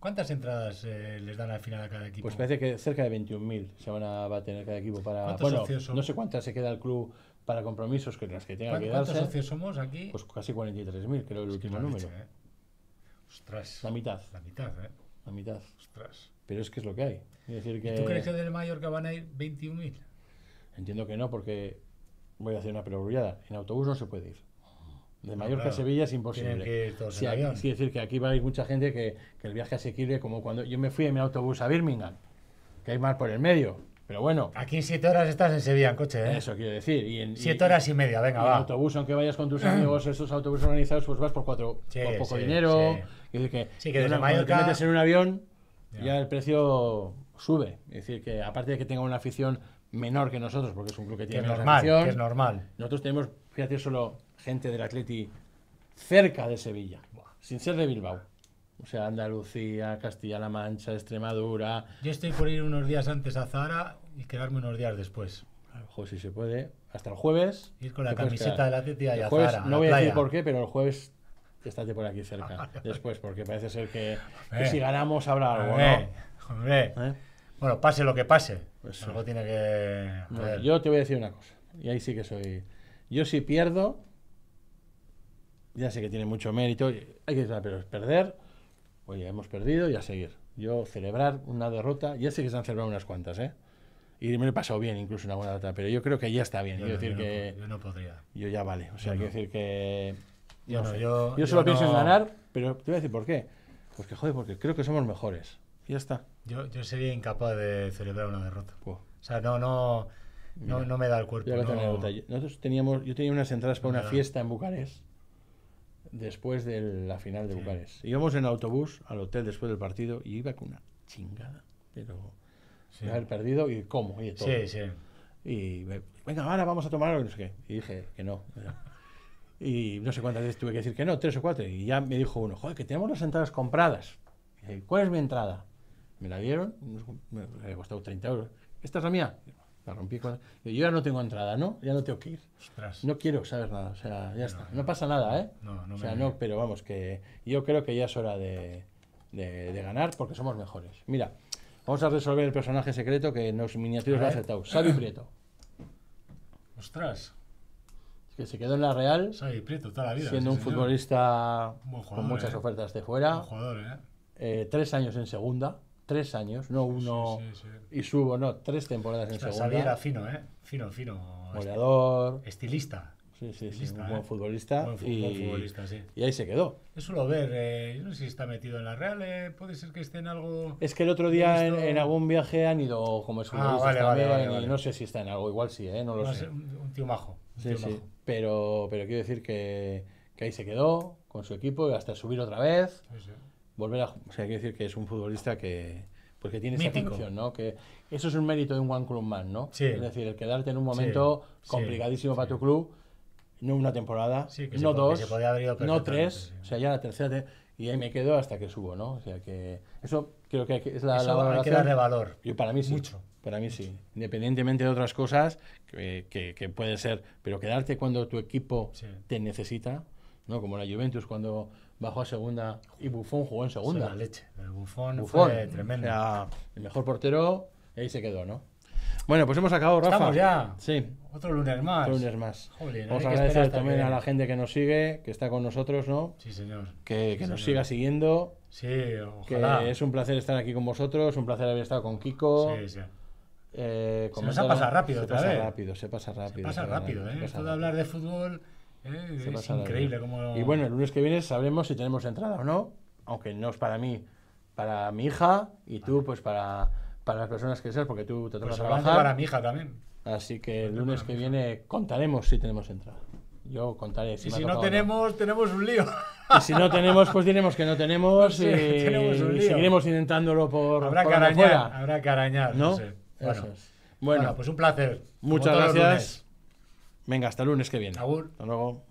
[SPEAKER 1] ¿Cuántas, entradas eh, les dan al final a cada equipo? Pues
[SPEAKER 2] parece que cerca de 21.000 se van a, va a tener cada equipo pues, para... Bueno, no sé cuántas se queda el club para compromisos que las que tenga que darse. ¿Cuántos socios somos aquí? Pues casi 43.000, creo el último número. ¿eh? Ostras. La mitad. La mitad, ¿eh? La mitad. Ostras. Pero es que es lo que hay. Es decir que... ¿Tú crees que
[SPEAKER 1] del Mallorca van a ir 21.000?
[SPEAKER 2] Entiendo que no, porque voy a hacer una perogrullada. En autobús no se puede ir. De Mallorca a Sevilla es imposible. Que sí, es decir, que aquí va a haber mucha gente que, que el viaje asequible, como cuando yo me fui en mi autobús a Birmingham, que hay más por el medio. Pero bueno. Aquí en siete horas estás en Sevilla en coche, ¿eh? Eso quiero decir. Y en, siete horas y media, venga, va. En autobús, aunque vayas con tus mm. amigos, esos autobuses organizados, pues vas por cuatro, poco dinero. Sí. Es que, de una, te metes en un avión, ya. el precio sube. Es decir, que aparte de que tenga una afición menor que nosotros, porque es un club que tiene que normal, afición, que es normal. Nosotros tenemos, fíjate, solo gente del Atleti cerca de Sevilla, sin ser de Bilbao. O sea, Andalucía, Castilla-La Mancha, Extremadura.
[SPEAKER 1] Yo estoy por ir unos días antes a Zara
[SPEAKER 2] y quedarme unos días después. Ojo, si se puede. Hasta el jueves. Ir con la camiseta de la Tetia y a jueves, Zara. No voy a decir por qué, pero el jueves estate por aquí cerca. después, porque parece ser que, si ganamos habrá algo,
[SPEAKER 1] ¿no? ¿Eh? Bueno, pase lo que pase. algo tiene que.
[SPEAKER 2] yo te voy a decir una cosa. Y ahí sí que soy. Yo si pierdo. Ya sé que tiene mucho mérito. Hay que pero es perder Oye, hemos perdido y a seguir. Yo celebrar una derrota, ya sé que se han celebrado unas cuantas, ¿eh? Y me lo he pasado bien, incluso una buena derrota, pero yo creo que ya está bien. Yo, decir que. yo no podría. Yo ya vale. O sea, quiero decir que. Yo, no, yo, yo, solo pienso en ganar, pero te voy a decir por qué. Pues que joder, porque creo que somos mejores. ya está. Yo, yo sería incapaz de celebrar una derrota. O sea, no, no. No, me da el cuerpo. Yo, teníamos, yo tenía unas entradas para una fiesta en Bucarest después de la final de lugares Íbamos en autobús al hotel después del partido y iba con una chingada, pero sí. de haber perdido y cómo, y todo. Y venga, ahora vamos a tomar algo, no sé Y dije que no. Y no sé cuántas veces tuve que decir que no, tres o cuatro. Y ya me dijo uno, joder, que tenemos las entradas compradas. ¿cuál es mi entrada? Me la dieron, me costó 30 euros. ¿Esta es la mía? La rompí Yo ya no tengo entrada, ¿no? Ya no tengo que ir. Ostras. No quiero saber nada, o sea, ya está. No pasa nada, ¿eh? No, no O sea, no, pero vamos, que yo creo que ya es hora de, ganar porque somos mejores. Mira, vamos a resolver el personaje secreto que nos los miniaturas ha aceptado. Xavi Prieto. Ostras. Es que se quedó en la Real. Xavi Prieto toda la vida. Siendo un futbolista con muchas eh. ofertas de fuera. Un jugador, eh. eh, tres años en segunda tres años, no uno y subo, no, tres temporadas en segundo sea, segunda. era fino,
[SPEAKER 1] ¿eh? Fino, fino.
[SPEAKER 2] Goleador. Estilista. Sí, sí, sí, un buen ¿eh? futbolista. Un y, futbolista, sí. Y ahí se quedó.
[SPEAKER 1] Eso lo ver, eh, no sé si está metido en la Real, eh, puede ser que esté en algo... Es que el otro día en, en,
[SPEAKER 2] algún viaje han ido como es ah, vale, también y no sé si está en algo, igual sí, ¿eh? No lo sé. Un, tío majo. Un sí, tío sí, majo. Pero, pero quiero decir que, que ahí se quedó con su equipo y hasta subir otra vez. Sí, sí volver a... O sea, hay que decir que es un futbolista que... Porque tiene esa función, ¿no? Que eso es un mérito de un one club man, ¿no? Sí. Es decir, el quedarte en un momento complicadísimo para tu club, no una temporada, no dos, no tres, o sea, ya la tercera... y ahí me quedo hasta que subo, ¿no? O sea que eso creo que es la, eso la valoración. valor. para mí sí. Mucho. Para mí sí. Independientemente de otras cosas que, que, ser, pero quedarte cuando tu equipo te necesita, ¿no? Como la Juventus cuando bajó a segunda y Buffon jugó en segunda. La leche. El fue tremenda. el mejor portero y ahí se quedó, ¿no? Bueno, pues hemos acabado, Rafa. Estamos ya. Sí. Otro lunes más. Otro lunes más. Vamos a agradecer también a la gente que nos sigue, que está con nosotros, ¿no? Sí, señor. Que, nos siga siguiendo. Sí, ojalá. Que es un placer estar aquí con vosotros, un placer haber estado con Kiko. Sí, sí. Eh, se nos ha pasado rápido otra pasa vez. Rápido, se pasa rápido. Se ¿eh? pasa rápido, ¿eh? Esto de
[SPEAKER 1] hablar de fútbol eh, es increíble Y bueno,
[SPEAKER 2] el lunes que viene sabremos si tenemos entrada o no, aunque no es para mí, para mi hija y tú, pues para, para las personas que seas, porque tú te tomas pues a para mi hija también. Así que el lunes que viene contaremos si tenemos entrada. Yo contaré. Si y si no
[SPEAKER 1] tenemos, tenemos un lío. Y si no tenemos, pues
[SPEAKER 2] diremos que no tenemos. y, seguiremos intentándolo por. Habrá por que arañar. Habrá que arañar. No, bueno, pues un placer. Muchas gracias. Venga, hasta lunes que viene. Hasta
[SPEAKER 1] luego.